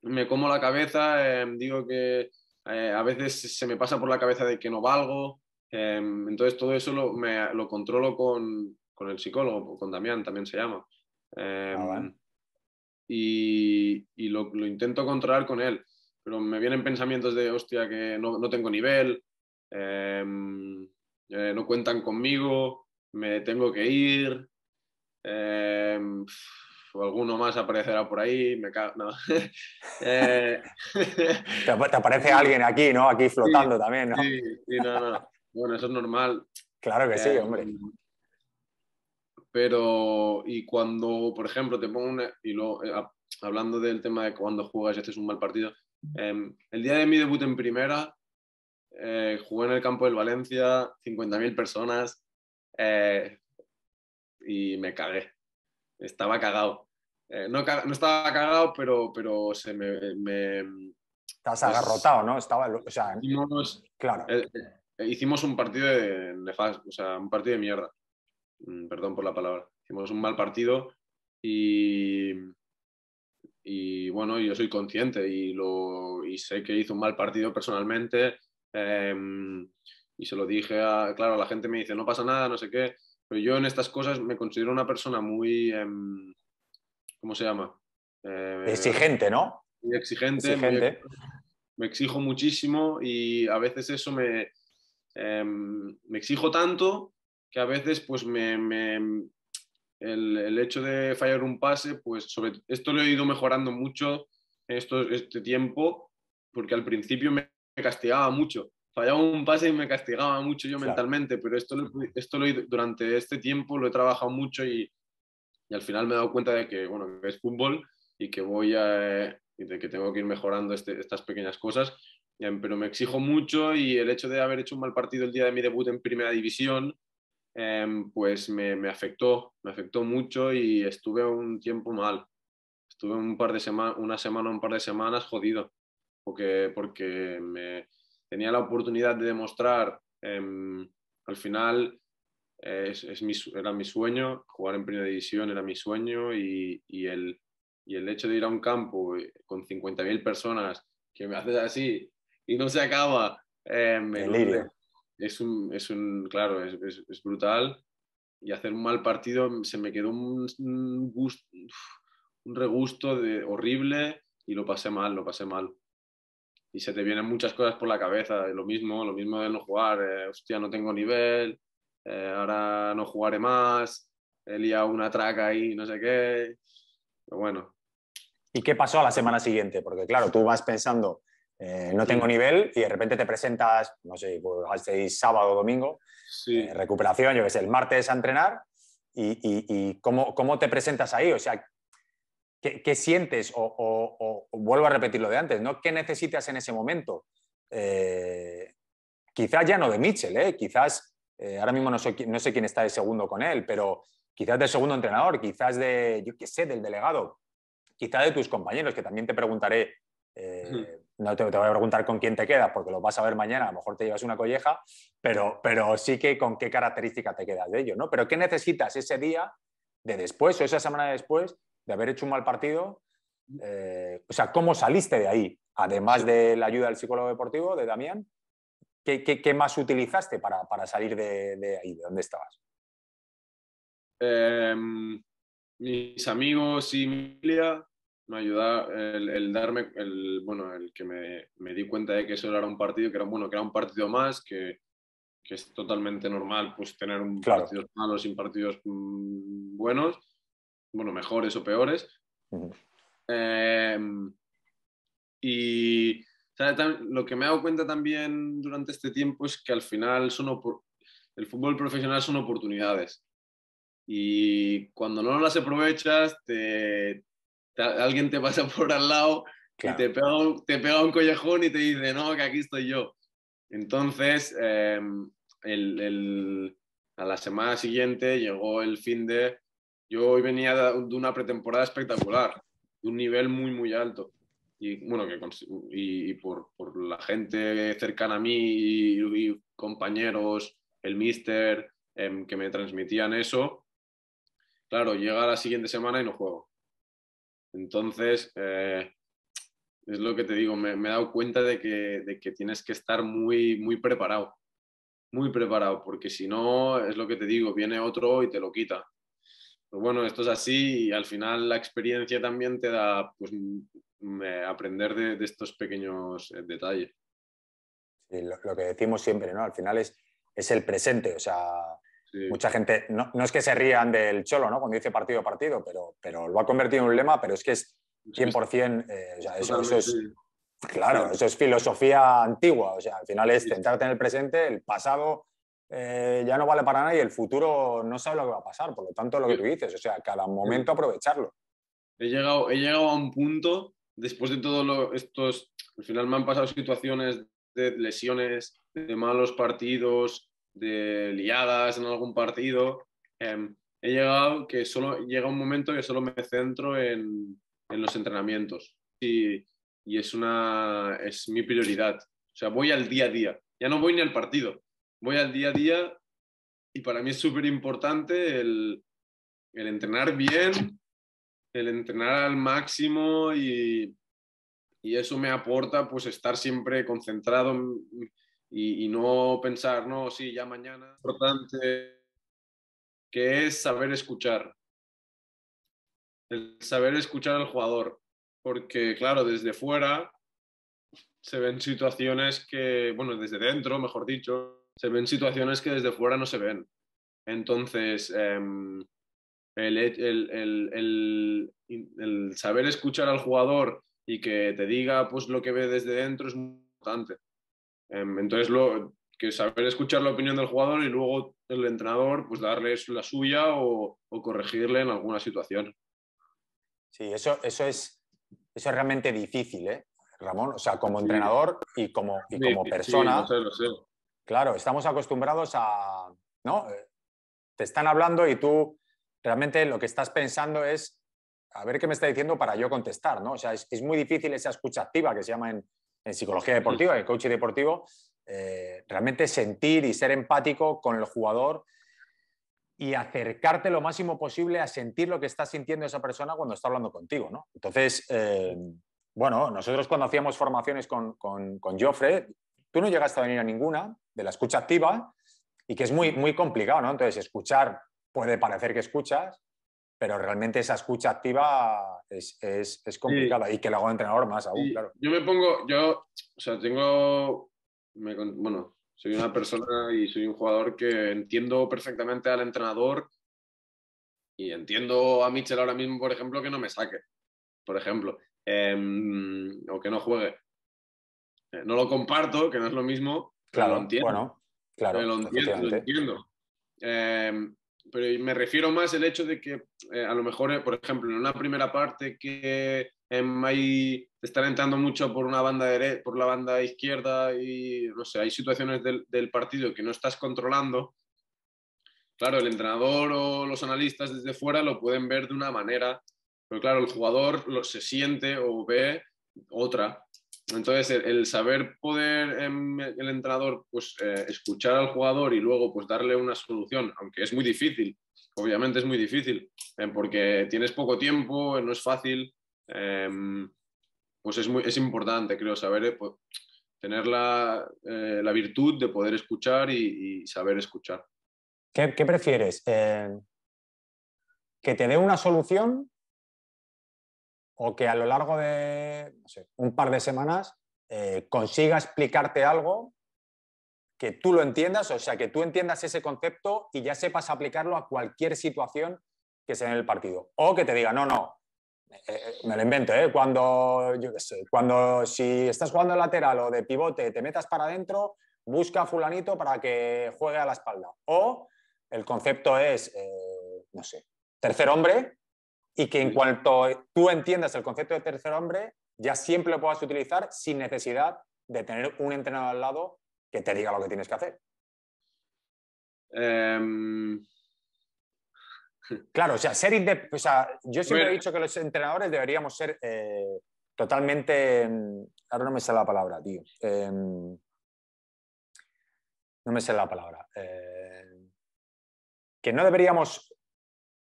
Speaker 2: me como la cabeza, em, digo que eh, a veces se me pasa por la cabeza de que no valgo. Em, entonces todo eso lo, me, lo controlo con, el psicólogo, con Damián también se llama. Em, ah, y, lo, intento controlar con él, pero me vienen pensamientos de, hostia, que no, no tengo nivel, Em, eh, no cuentan conmigo, me tengo que ir, o em, alguno más aparecerá por ahí, me cago, no. Eh,
Speaker 1: te, aparece alguien aquí, ¿no? Aquí flotando también, Sí,
Speaker 2: Bueno, eso es normal. Claro que sí, hombre. Em, pero, y cuando, por ejemplo, te pongo y luego, eh, hablando del tema de cuando juegas y es un mal partido, el día de mi debut en primera, eh, jugué en el campo del Valencia, 50.000 personas, eh, y me cagué. Estaba cagado. Eh, no, no, estaba cagado, pero, pero se me... me pues agarrotado, ¿no?
Speaker 1: Estaba, o sea, hicimos, claro.
Speaker 2: hicimos un partido de o sea, un partido de mierda. Mm, perdón por la palabra. Hicimos un mal partido y y bueno, yo soy consciente y, lo, y sé que hizo un mal partido personalmente Em, y se lo dije, a, claro, la gente me dice, no pasa nada, no sé qué, pero yo en estas cosas me considero una persona muy, em, ¿cómo se llama? Eh, exigente, ¿no? exigente. me exijo muchísimo y a veces eso me, em, me exijo tanto que a veces pues me, el, hecho de fallar un pase, pues sobre esto lo he ido mejorando mucho esto, este tiempo, porque al principio me castigaba mucho. Fallaba un pase y me castigaba mucho yo mentalmente, pero esto, esto durante este tiempo lo he trabajado mucho y, al final me he dado cuenta de que, bueno, es fútbol y que voy a, y de que tengo que ir mejorando este, estas pequeñas cosas, em, pero me exijo mucho y el hecho de haber hecho un mal partido el día de mi debut en primera división, em, pues me, me, afectó, me afectó mucho y estuve un tiempo mal. Estuve un par de semanas, una semana, un par de semanas jodido porque, me tenía la oportunidad de demostrar, em, al final eh, era mi sueño, jugar en primera división era mi sueño y, el, hecho de ir a un campo eh, con 50.000 personas que me haces así y no se acaba, em, es, un, claro, es, brutal y hacer un mal partido se me quedó un, un regusto de, horrible y lo pasé mal, lo pasé mal y se te vienen muchas cosas por la cabeza, lo mismo, lo mismo de no jugar, eh, hostia, no tengo nivel, eh, ahora no jugaré más, he
Speaker 1: liado una traca ahí, no sé qué, pero bueno. ¿Y qué pasó a la semana siguiente? Porque claro, tú vas pensando, eh, no tengo nivel y de repente te presentas, no sé, hace pues, sábado o domingo, sí. recuperación, yo que sé, el martes a entrenar. ¿Y, y, y cómo, cómo te presentas ahí? O sea, ¿Qué, sientes? O, vuelvo a repetir lo de antes, ¿no? ¿Qué necesitas en ese momento? Eh, quizás ya no de Mitchell, ¿eh? quizás eh, ahora mismo no, sé quién está de segundo con él, pero quizás del segundo entrenador, quizás de, yo qué sé, del delegado, quizás de tus compañeros, que también te preguntaré, eh, no te, voy a preguntar con quién te quedas, porque lo vas a ver mañana, a lo mejor te llevas una colleja, pero, pero sí que con qué característica te quedas de ellos, ¿no? Pero ¿qué necesitas ese día de después o esa semana de después de haber hecho un mal partido, eh, o sea, ¿cómo saliste de ahí? Además de la ayuda del psicólogo deportivo, de Damián, ¿qué, más utilizaste para, salir de, ahí, de dónde estabas?
Speaker 2: Em, mis amigos y mi familia me ayudaron, el, darme, el, bueno, el que me, di cuenta de que eso era un partido, que era, bueno, que era un partido más, que, que es totalmente normal pues, tener un partidos malos mm, y partidos buenos bueno, mejores o peores. Em, y lo que me he dado cuenta también durante este tiempo es que al final son el fútbol profesional son oportunidades. Y cuando no las aprovechas, te, alguien te pasa por al lado y te pega, un, te pega un collejón y te dice, no, que aquí estoy yo. Entonces, em, a la semana siguiente llegó el fin de yo hoy venía de una pretemporada espectacular, de un nivel muy, muy alto. Y bueno, y, por, la gente cercana a mí y, compañeros, el mister, em, que me transmitían eso, claro, llega la siguiente semana y no juego. Entonces, eh, es lo que te digo, me, me he dado cuenta de que, de que, tienes que estar muy, muy preparado, muy preparado, porque si no, es lo que te digo, viene otro y te lo quita bueno, esto es así y al final la experiencia también te da pues, eh,
Speaker 1: aprender de, estos pequeños eh, detalles. lo, que decimos siempre, ¿no? Al final es, es el presente, o sea, mucha gente, no, es que se rían del cholo, ¿no? Cuando dice partido a partido, pero, lo ha convertido en un lema, pero es que es 100%, Claro, eso es filosofía antigua, al final es centrarte en el presente, el pasado eh, ya no vale para nada el futuro no sabe lo que va a pasar. Por lo tanto, lo que tú dices, o sea, cada momento aprovecharlo.
Speaker 2: He llegado, he llegado a un punto, después de todo lo, estos, al final me han pasado situaciones de lesiones, de malos partidos, de liadas en algún partido. Em, he llegado que solo llega un momento que solo me centro en, los entrenamientos y, y, es una es mi prioridad. O sea, voy al día a día. Ya no voy ni al partido voy al día a día y para mí es súper importante el, entrenar bien, el entrenar al máximo y, eso me aporta pues estar siempre concentrado y, y no pensar, no, sí, ya mañana. importante que es saber escuchar, el saber escuchar al jugador, porque claro, desde fuera se ven situaciones que, bueno, desde dentro, mejor dicho, se ven situaciones que desde fuera no se ven. Entonces, em, el, saber escuchar al jugador y que te diga pues, lo que ve desde dentro es muy importante. Em, entonces, lo, que saber escuchar la opinión del jugador y luego el entrenador pues, darle la suya o,
Speaker 1: corregirle en alguna situación. Sí, eso, eso, es, es realmente difícil, ¿eh? Ramón, o sea, como entrenador y como, como persona. Claro, estamos acostumbrados a, ¿no? Te están hablando y tú realmente lo que estás pensando es a ver qué me está diciendo para yo contestar, ¿no? O sea, es, muy difícil esa escucha activa que se llama en, psicología mm. deportiva, en coaching deportivo, eh, realmente sentir y ser empático con el jugador y acercarte lo máximo posible a sentir lo que está sintiendo esa persona cuando está hablando contigo, ¿no? Entonces, eh, bueno, nosotros cuando hacíamos formaciones con, con, con Joffre, tú no llegas a venir a ninguna de la escucha activa y que es muy, muy complicado, ¿no? Entonces, escuchar puede parecer que escuchas, pero realmente esa escucha activa es, complicada y que lo hago entrenador más aún, claro.
Speaker 2: Yo me pongo, yo, o sea, tengo, bueno, soy una persona y soy un jugador que entiendo perfectamente al entrenador y entiendo a Mitchell ahora mismo, por ejemplo, que no me saque, por ejemplo, em, o que no juegue. Eh, no lo comparto, que no es lo mismo, claro, lo entiendo. Bueno, claro, lo entiendo, lo entiendo. Em, pero me refiero más al hecho de que eh, a lo mejor, eh, por ejemplo, en una primera parte que em, hay, te están entrando mucho por una banda por la banda izquierda y no sé, hay situaciones del, partido que no estás controlando. Claro, el entrenador o los analistas desde fuera lo pueden ver de una manera, pero claro, el jugador lo, se siente o ve otra. Entonces, el, saber poder em, el entrenador pues, eh, escuchar al jugador y luego pues, darle una solución, aunque es muy difícil, obviamente es muy difícil, eh, porque tienes poco tiempo, eh, no es fácil, em, pues es, muy, importante, creo, saber tener la, virtud de poder escuchar y, saber escuchar.
Speaker 1: qué prefieres? ¿Que te dé una solución o que a lo largo de un par de semanas eh, consiga explicarte algo que tú lo entiendas, o sea, que tú entiendas ese concepto y ya sepas aplicarlo a cualquier situación que sea en el partido. O que te diga, no, no, eh, eh, me lo invento, ¿eh? cuando, cuando si estás jugando lateral o de pivote, te metas para adentro, busca a fulanito para que juegue a la espalda. O el concepto es, no sé, tercer hombre, y que en cuanto tú entiendas el concepto de tercer hombre, ya siempre lo puedas utilizar sin necesidad de tener un entrenador al lado que te diga lo que tienes que hacer. Em. Claro, o sea, ser o sea, yo siempre he dicho que los entrenadores deberíamos ser eh, totalmente. Ahora no me sale la palabra, tío. Em, no me sale la palabra. Eh, que no deberíamos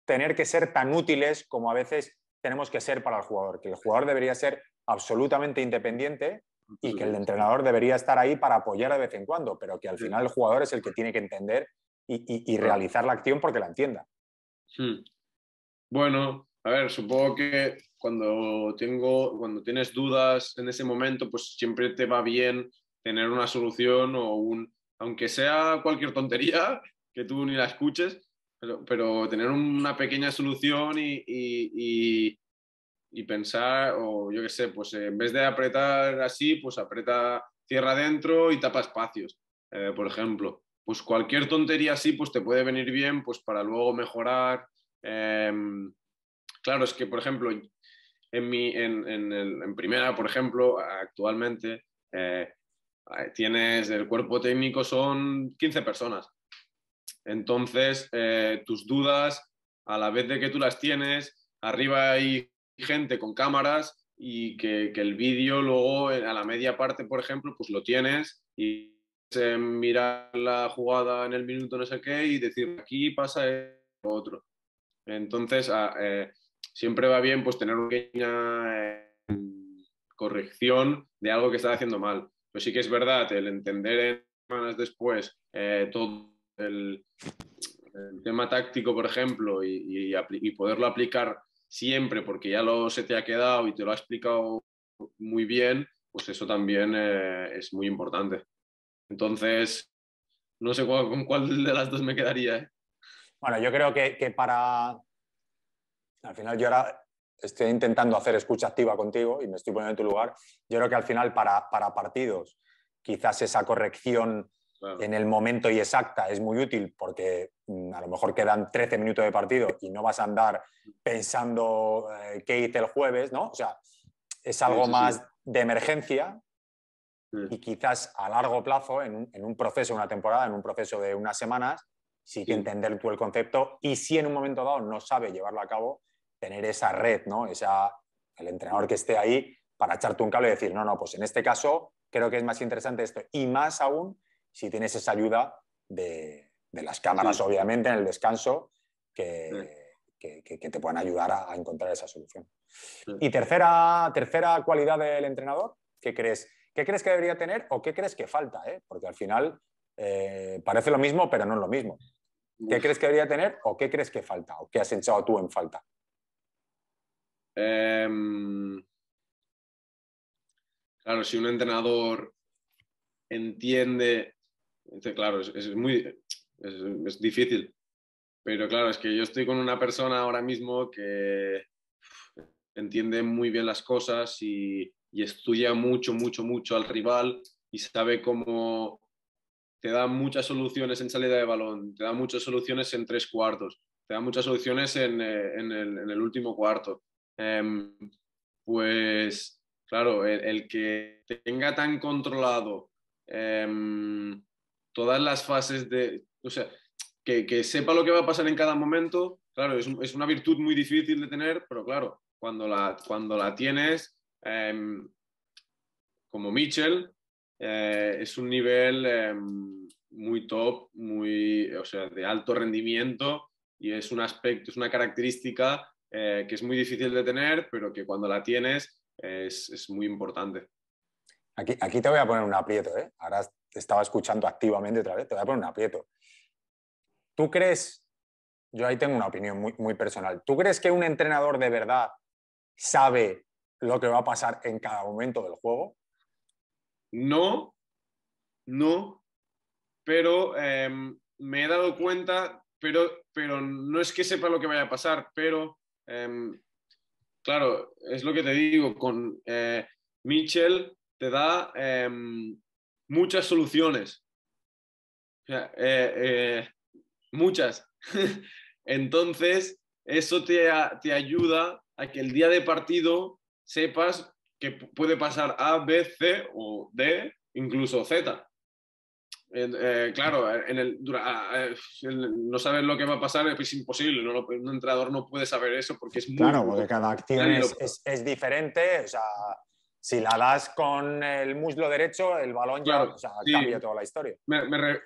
Speaker 1: tener que ser tan útiles como a veces tenemos que ser para el jugador, que el jugador debería ser absolutamente independiente y que el entrenador debería estar ahí para apoyar de vez en cuando, pero que al final el jugador es el que tiene que entender y, realizar la acción porque la entienda.
Speaker 2: Bueno, a ver, supongo que cuando, tengo, cuando tienes dudas en ese momento, pues siempre te va bien tener una solución o un, aunque sea cualquier tontería, que tú ni la escuches, pero, tener una pequeña solución y, pensar, o yo qué sé, pues en vez de apretar así, pues aprieta, cierra adentro y tapa espacios, eh, por ejemplo. Pues cualquier tontería así, pues te puede venir bien, pues para luego mejorar. Em, claro, es que, por ejemplo, en, mi, en, en primera, por ejemplo, actualmente, eh, tienes el cuerpo técnico son 15 personas. Entonces, eh, tus dudas, a la vez de que tú las tienes, arriba hay gente con cámaras y que, el vídeo luego eh, a la media parte, por ejemplo, pues lo tienes y se eh, mirar la jugada en el minuto no sé qué y decir aquí pasa esto, otro. Entonces, ah, siempre va bien pues tener una pequeña corrección de algo que estás haciendo mal. Pero sí que es verdad, el entender semanas después todo el, tema táctico, por ejemplo, y, poderlo aplicar siempre porque ya lo, se te ha quedado y te lo ha explicado muy bien, pues eso también eh, es muy importante. Entonces, no sé con cuál de las dos me quedaría. ¿eh? Bueno, yo creo que, para...
Speaker 1: Al final yo ahora estoy intentando hacer escucha activa contigo y me estoy poniendo en tu lugar. Yo creo que al final para, para partidos quizás esa corrección en el momento y exacta es muy útil porque mm, a lo mejor quedan 13 minutos de partido y no vas a andar pensando eh, qué hice el jueves, ¿no? O sea, es algo más de emergencia y quizás a largo plazo, en un, en un, proceso, una temporada, en un proceso de unas semanas, sí que entender tú el concepto y si en un momento dado no sabe llevarlo a cabo, tener esa red, ¿no? el entrenador que esté ahí para echarte un cable y decir, no, no, pues en este caso creo que es más interesante esto. Y más aún si tienes esa ayuda de, las cámaras, obviamente, en el descanso, que, te puedan ayudar a, encontrar esa solución. Y tercera, tercera cualidad del entrenador, ¿qué crees? ¿Qué crees que debería tener o qué crees que falta? Eh? Porque al final eh, parece lo mismo, pero no es lo mismo. ¿Qué crees que debería tener o qué crees que falta o qué has echado tú en falta? Em,
Speaker 2: claro, si un entrenador entiende claro, es, muy es, difícil. Pero claro, es que yo estoy con una persona ahora mismo que entiende muy bien las cosas y, estudia mucho, mucho, mucho al rival y sabe cómo te da muchas soluciones en salida de balón, te da muchas soluciones en tres cuartos, te da muchas soluciones en, eh, el, último cuarto. Em, pues claro, el, que tenga tan controlado em, todas las fases de, o sea, que, sepa lo que va a pasar en cada momento, claro, es, una virtud muy difícil de tener, pero claro, cuando la, cuando la tienes, em, como Mitchell, eh, es un nivel em, muy top, muy, o sea, de alto rendimiento y es un aspecto, es una característica eh, que es muy difícil de tener, pero que cuando la tienes es, muy
Speaker 1: importante. Aquí, aquí, te voy a poner un aprieto, ¿eh? Ahora estaba escuchando activamente otra vez, te voy a poner un aprieto. ¿Tú crees, yo ahí tengo una opinión muy, personal, ¿tú crees que un entrenador de verdad sabe lo que va a pasar en cada momento del juego? No, no,
Speaker 2: pero em, me he dado cuenta, pero, pero no es que sepa lo que vaya a pasar, pero em, claro, es lo que te digo, con eh, Mitchell te da, em, muchas soluciones. Eh, eh, muchas. Entonces, eso te, te ayuda a que el día de partido sepas que puede pasar A, B, C o D, incluso Z. Eh, claro, en el, no saber lo que va a pasar es imposible. Un entrenador no
Speaker 1: puede saber eso porque es muy. Claro, porque cada acción es, diferente. O sea, si la das con el muslo derecho, el balón ya cambia toda la historia.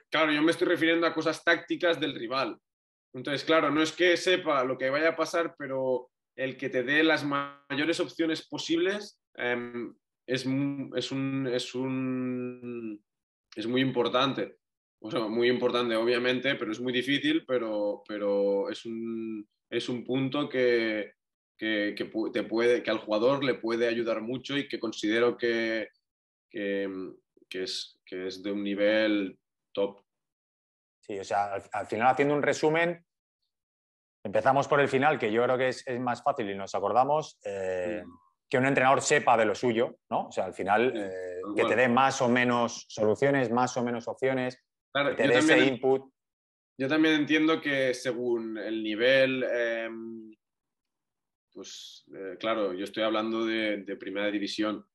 Speaker 2: claro, yo me estoy refiriendo a cosas tácticas del rival. Entonces, claro, no es que sepa lo que vaya a pasar, pero el que te dé las mayores opciones posibles em, es, es, un, es, un, es muy importante. O sea, muy importante, obviamente, pero es muy difícil, pero, pero es, un, es un punto que, que, te puede, que al jugador le puede ayudar mucho y que considero que, mm, es, que es de un nivel top.
Speaker 1: Sí, o sea, al, final haciendo un resumen, empezamos por el final, que yo creo que es, más fácil y nos acordamos. Eh, que un entrenador sepa de lo suyo, ¿no? O sea, al final, eh, que te dé más o menos soluciones, más o menos opciones, que te dé ese
Speaker 2: input. Yo también entiendo que según el nivel em, pues eh, claro, yo estoy hablando de, primera división,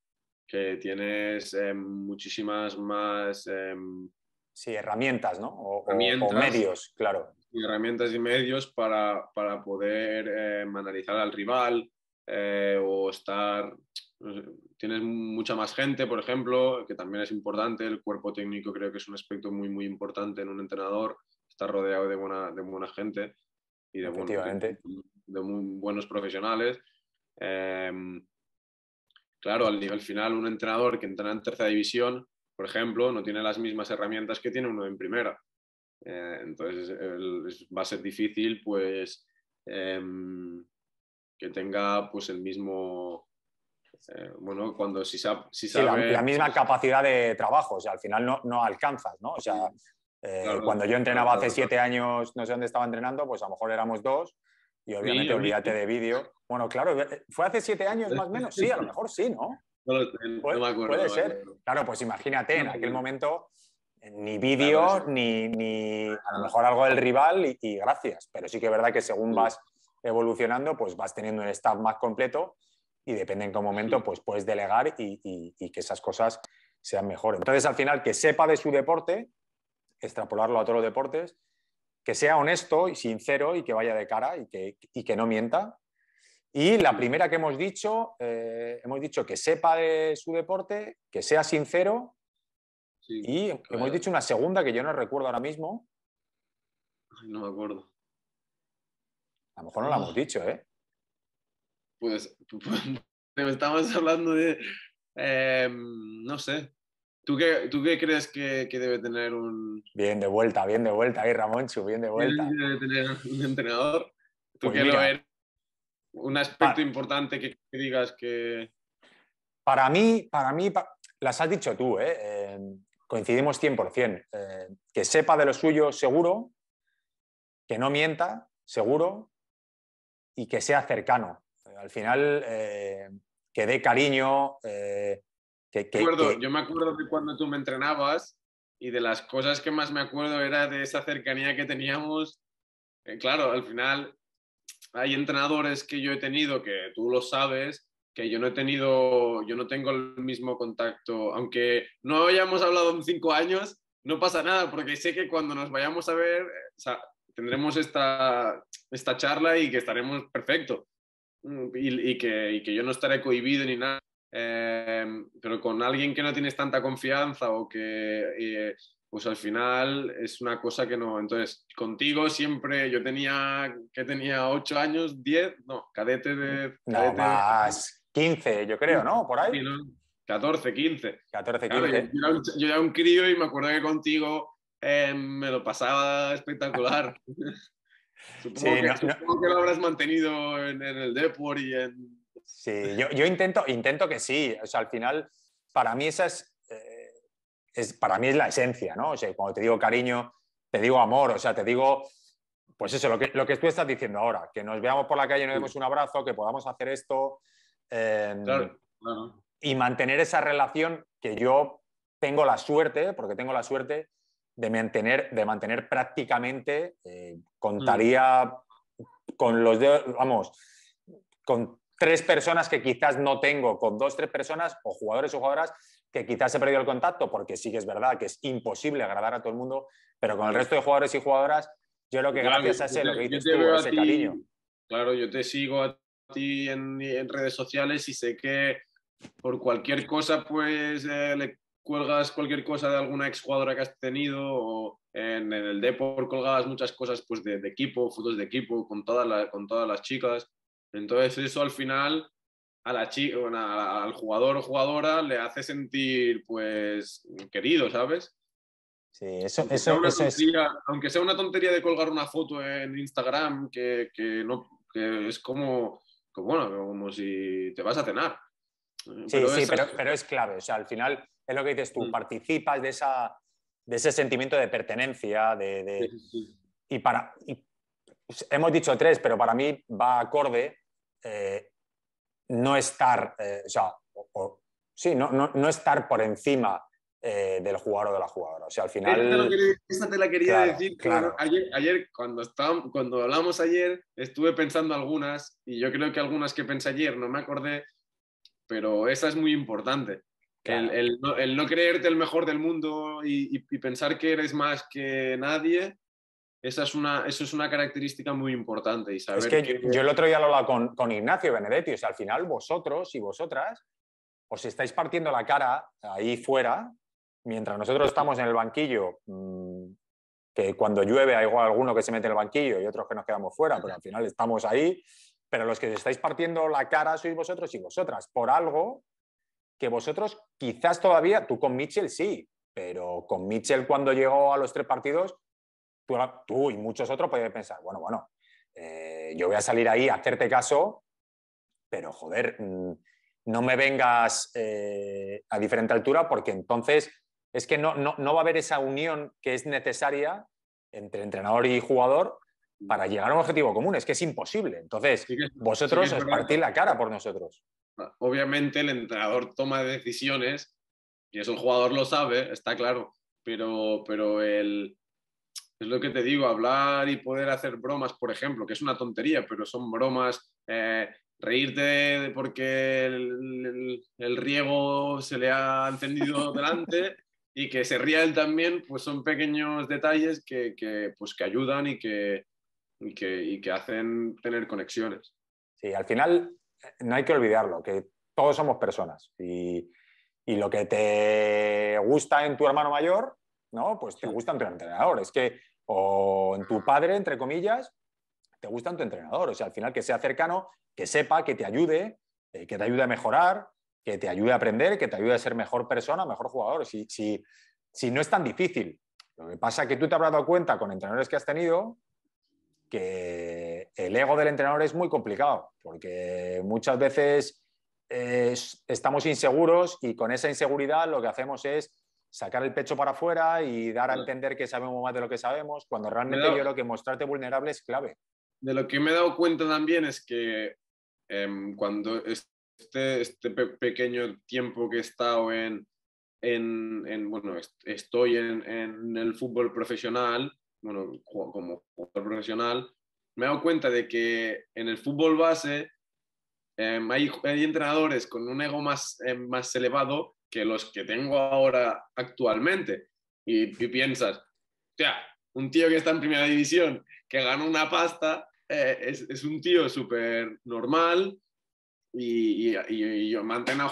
Speaker 2: que tienes eh, muchísimas más... Eh, herramientas, ¿no? O, medios, claro. herramientas y medios para, poder analizar al rival o estar... tienes mucha más gente, por ejemplo, que también es importante. El cuerpo técnico creo que es un aspecto muy, muy importante en un entrenador. Estar rodeado de buena, de buena gente y de de muy buenos profesionales. Em, claro, al nivel final, un entrenador que entrena en tercera división, por ejemplo, no tiene las mismas herramientas que tiene uno en primera. Eh, entonces, va a ser difícil, pues, em,
Speaker 1: que tenga, pues, el mismo... Eh, bueno, cuando si, sabe, la, misma pues capacidad de trabajo, o sea, al final no, no alcanzas, ¿no? O sea, eh, cuando yo entrenaba hace siete años, no sé dónde estaba entrenando, pues a lo mejor éramos dos, y obviamente, olvídate de vídeo. Bueno, claro, eh, fue hace siete años más o menos. Sí, a lo mejor sí, ¿no? Puede eh. ser. Claro, pues imagínate, en aquel momento eh, ni vídeo, ni, a lo mejor algo del rival y, gracias. Pero sí que es verdad que según vas evolucionando, pues vas teniendo un staff más completo y depende en qué momento, pues puedes delegar y, y que esas cosas sean mejores. Entonces, al final, que sepa de su deporte, extrapolarlo a todos los deportes que sea honesto y sincero y que vaya de cara y que, que no mienta. Y la primera que hemos dicho, eh, hemos dicho que sepa de su deporte, que sea sincero. y hemos dicho una segunda que yo no recuerdo ahora mismo. Ay, no me acuerdo. A lo mejor no la hemos ah. dicho, ¿eh?
Speaker 2: Pues, pues estamos hablando de, em, no sé, ¿Tú qué, crees que, debe tener un...
Speaker 1: Bien de vuelta, bien de vuelta ahí, Ramonchu, bien de vuelta.
Speaker 2: Debe tener un entrenador.
Speaker 1: ¿Tú pues qué
Speaker 2: Un aspecto importante que, digas que...
Speaker 1: Para mí, para mí, las has dicho tú, ¿eh? eh coincidimos 100%. Eh, que sepa de lo suyo, seguro. Que no mienta, seguro. Y que sea cercano. al final, eh, que dé cariño
Speaker 2: yo me acuerdo de cuando tú me entrenabas y de las cosas que más me acuerdo era de esa cercanía que teníamos. Eh, claro, al final hay entrenadores que yo he tenido, que tú lo sabes, que yo no he tenido, yo no tengo el mismo contacto, aunque no hayamos hablado en cinco años, no pasa nada, porque sé que cuando nos vayamos a ver, tendremos esta, esta charla y que estaremos perfecto. Mm, y, que, y que yo no estaré cohibido ni nada. Em, pero con alguien que no tienes tanta confianza o que, eh, pues al final es una cosa que no. Entonces, contigo siempre, yo tenía, que tenía 8 años, 10, no, cadete de... más,
Speaker 1: 15 yo creo, ¿no?
Speaker 2: Por ahí. 14, 15. 14, 15. yo, yo, era un, crío y me acuerdo que contigo em,
Speaker 1: me lo pasaba espectacular.
Speaker 2: supongo,
Speaker 1: que, lo habrás mantenido en, el Deport y en Sí, yo, intento, intento que sí. al final, para mí esa eh, es, para mí es la esencia, ¿no? cuando te digo cariño, te digo amor, o sea, te digo, pues eso, lo que, lo que tú estás diciendo ahora, que nos veamos por la calle, nos demos un abrazo, que podamos hacer esto. Eh, claro, Y mantener esa relación que yo tengo la suerte, porque tengo la suerte de mantener, de mantener prácticamente, eh, mm. contaría con los dedos, vamos, con tres personas que quizás no tengo, con dos, tres personas o jugadores o jugadoras que quizás he perdido el contacto, porque sí que es verdad que es imposible agradar a todo el mundo, pero con el resto de jugadores y jugadoras, yo lo que gracias a ese, lo que cariño.
Speaker 2: Claro, yo te sigo a ti en, redes sociales y sé que por cualquier cosa, pues eh, le cuelgas cualquier cosa de alguna exjugadora que has tenido o en, el deporte colgadas muchas cosas pues de, equipo, fotos de equipo con, todas la, con todas las chicas entonces eso al final a la al jugador o jugadora le hace sentir pues querido, ¿sabes? Sí,
Speaker 1: eso, aunque, sea eso tontería,
Speaker 2: es... aunque sea una tontería de colgar una foto en Instagram, que, que no, que es como, como, bueno, como si te vas a cenar. sí, sí, pero,
Speaker 1: pero, es clave. O sea, al final es lo que dices tú, mm. participas de, esa, de ese sentimiento de pertenencia, de, y para... Pues, hemos dicho tres, pero para mí va acorde eh, no estar, eh, o sea, sí, no, no, estar por encima eh, del jugador o de la jugadora. O sea, al final. Esta, te
Speaker 2: la quería decir, claro. Ayer, cuando, cuando hablamos ayer, estuve pensando algunas, y yo creo que algunas que pensé ayer no me acordé, pero esa es muy importante. El, no, creerte el mejor del mundo y pensar que eres más que
Speaker 1: nadie esa es una, es una característica muy importante. Y es que, Yo, el otro día lo hablaba con, con Ignacio Benedetti, o al final vosotros y vosotras os estáis partiendo la cara ahí fuera, mientras nosotros estamos en el banquillo, mm, que cuando llueve hay alguno que se mete en el banquillo y otros que nos quedamos fuera, pero al final estamos ahí, pero los que os estáis partiendo la cara sois vosotros y vosotras, por algo que vosotros quizás todavía, tú con Mitchell sí, pero con Mitchell cuando llegó a los tres partidos tú, y muchos otros podéis pensar, bueno, bueno, eh, yo voy a salir ahí a hacerte caso, pero joder, mm, no me vengas eh, a diferente altura porque entonces es que no, no, va a haber esa unión que es necesaria entre entrenador y jugador para llegar a un objetivo común. Es que es imposible. Entonces, vosotros os partís la cara por nosotros.
Speaker 2: Obviamente el entrenador toma decisiones y eso el jugador lo sabe, está claro, pero, pero el, es lo que te digo, hablar y poder hacer bromas, por ejemplo, que es una tontería, pero son bromas, eh, reírte porque el, el, riego se le ha encendido delante y que se ría él también, pues son pequeños detalles que, que pues que ayudan y que, que, y que hacen tener conexiones.
Speaker 1: Sí, al final eh, no hay que olvidarlo, que todos somos personas y, y lo que te gusta en tu hermano mayor, ¿no? Pues te gusta en tu entrenador. Es que o en tu ah. padre, entre comillas, te gusta en tu entrenador. O sea, al final que sea cercano, que sepa, que te ayude, eh, que te ayude a mejorar, que te ayude a aprender, que te ayude a ser mejor persona, mejor jugador. Si, si, si no es tan difícil. Lo que pasa es que tú te habrás dado cuenta con entrenadores que has tenido que el ego del entrenador es muy complicado, porque muchas veces estamos inseguros y con esa inseguridad lo que hacemos es sacar el pecho para afuera y dar a entender que sabemos más de lo que sabemos, cuando realmente yo creo que mostrarte vulnerable es clave. De lo que me he dado cuenta también es
Speaker 2: que em, cuando este, este pequeño tiempo que he estado en, en, en bueno, estoy en, en, el fútbol profesional, bueno, como jugador profesional, me he dado cuenta de que en el fútbol base em, hay, hay, entrenadores con un ego más, em, más elevado que los que tengo ahora actualmente. Y, piensas, o sea, un tío que está en primera división, que gana una pasta, eh, es, un tío súper normal y, y, y, yo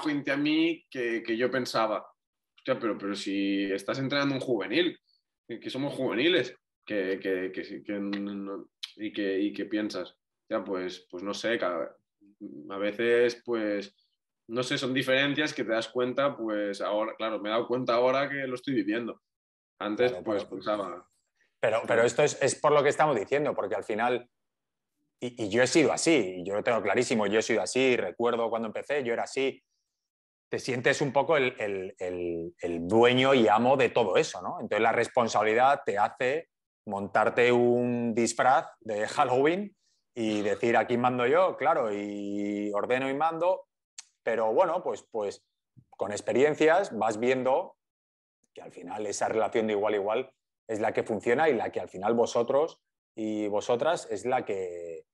Speaker 2: gente a mí que, que yo pensaba, pero, pero si estás entrenando un juvenil, que somos juveniles, que, que, que, y, que, y piensas, ya pues, pues no sé, a veces pues no sé, son diferencias que te das cuenta,
Speaker 1: pues ahora, claro, me he dado cuenta ahora que lo estoy viviendo. Antes, pues pensaba. Pero, esto es, por lo que estamos diciendo, porque al final, y, yo he sido así, yo lo tengo clarísimo, yo he sido así, recuerdo cuando empecé, yo era así. Te sientes un poco el, el dueño y amo de todo eso, ¿no? Entonces la responsabilidad te hace montarte un disfraz de Halloween y decir aquí mando yo, claro, y ordeno y mando, pero bueno, pues, pues con experiencias vas viendo que al final esa relación de igual a igual es la que funciona y la que al final vosotros y vosotras es la que,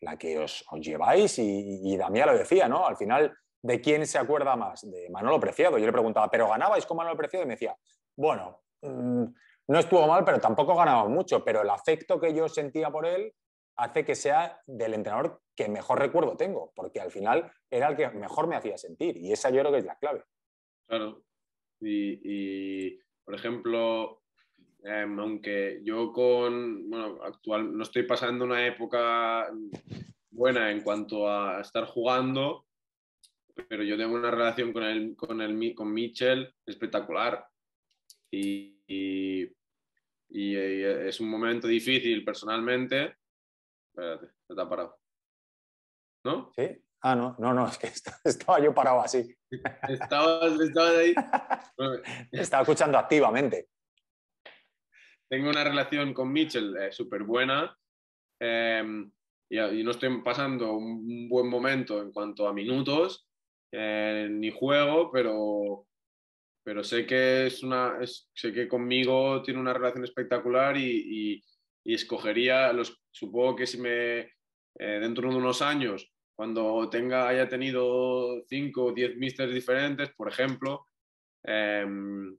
Speaker 1: la que os, lleváis. Y, Damián lo decía, ¿no? Al final, ¿de quién se acuerda más? De Manolo Preciado. Yo le preguntaba, ¿pero ganabais con Manolo Preciado? Y me decía, bueno, mm, no estuvo mal, pero tampoco ganaba mucho. Pero el afecto que yo sentía por él hace que sea del entrenador que mejor recuerdo tengo, porque al final era el que mejor me hacía sentir y esa yo creo que es la clave.
Speaker 2: Claro. Y, por ejemplo, em, aunque yo con, bueno, actual, no estoy pasando una época buena en cuanto a estar jugando, pero yo tengo una relación con, el, con, el, con Mitchell espectacular. y, eh, es un momento difícil personalmente, Espérate, ha parado.
Speaker 1: ¿No? Sí. Ah, no, no, no, es que estaba yo parado así. Estabas, ahí. estaba escuchando activamente. Tengo una
Speaker 2: relación con Mitchell eh, súper buena em, y, no estoy pasando un buen momento en cuanto a minutos eh, ni juego, pero, pero sé que es una, sé que conmigo tiene una relación espectacular y y escogería, los, supongo que si me, eh, dentro de unos años, cuando tenga, haya tenido 5 o 10 misters diferentes, por ejemplo, em,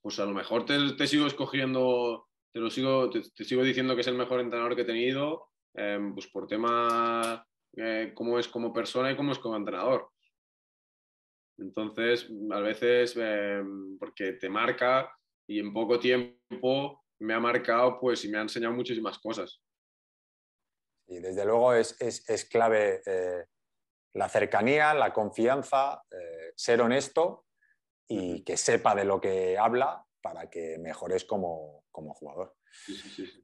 Speaker 2: pues a lo mejor te, sigo escogiendo, te, sigo, te, sigo diciendo que es el mejor entrenador que he tenido, em, pues por tema eh, cómo es como persona y cómo es como entrenador. Entonces, a veces, em, porque te marca y en poco tiempo me ha
Speaker 1: marcado pues, y me ha enseñado muchísimas cosas. Y desde luego es, clave eh, la cercanía, la confianza, eh, ser honesto y que sepa de lo que habla para que mejores como, como jugador.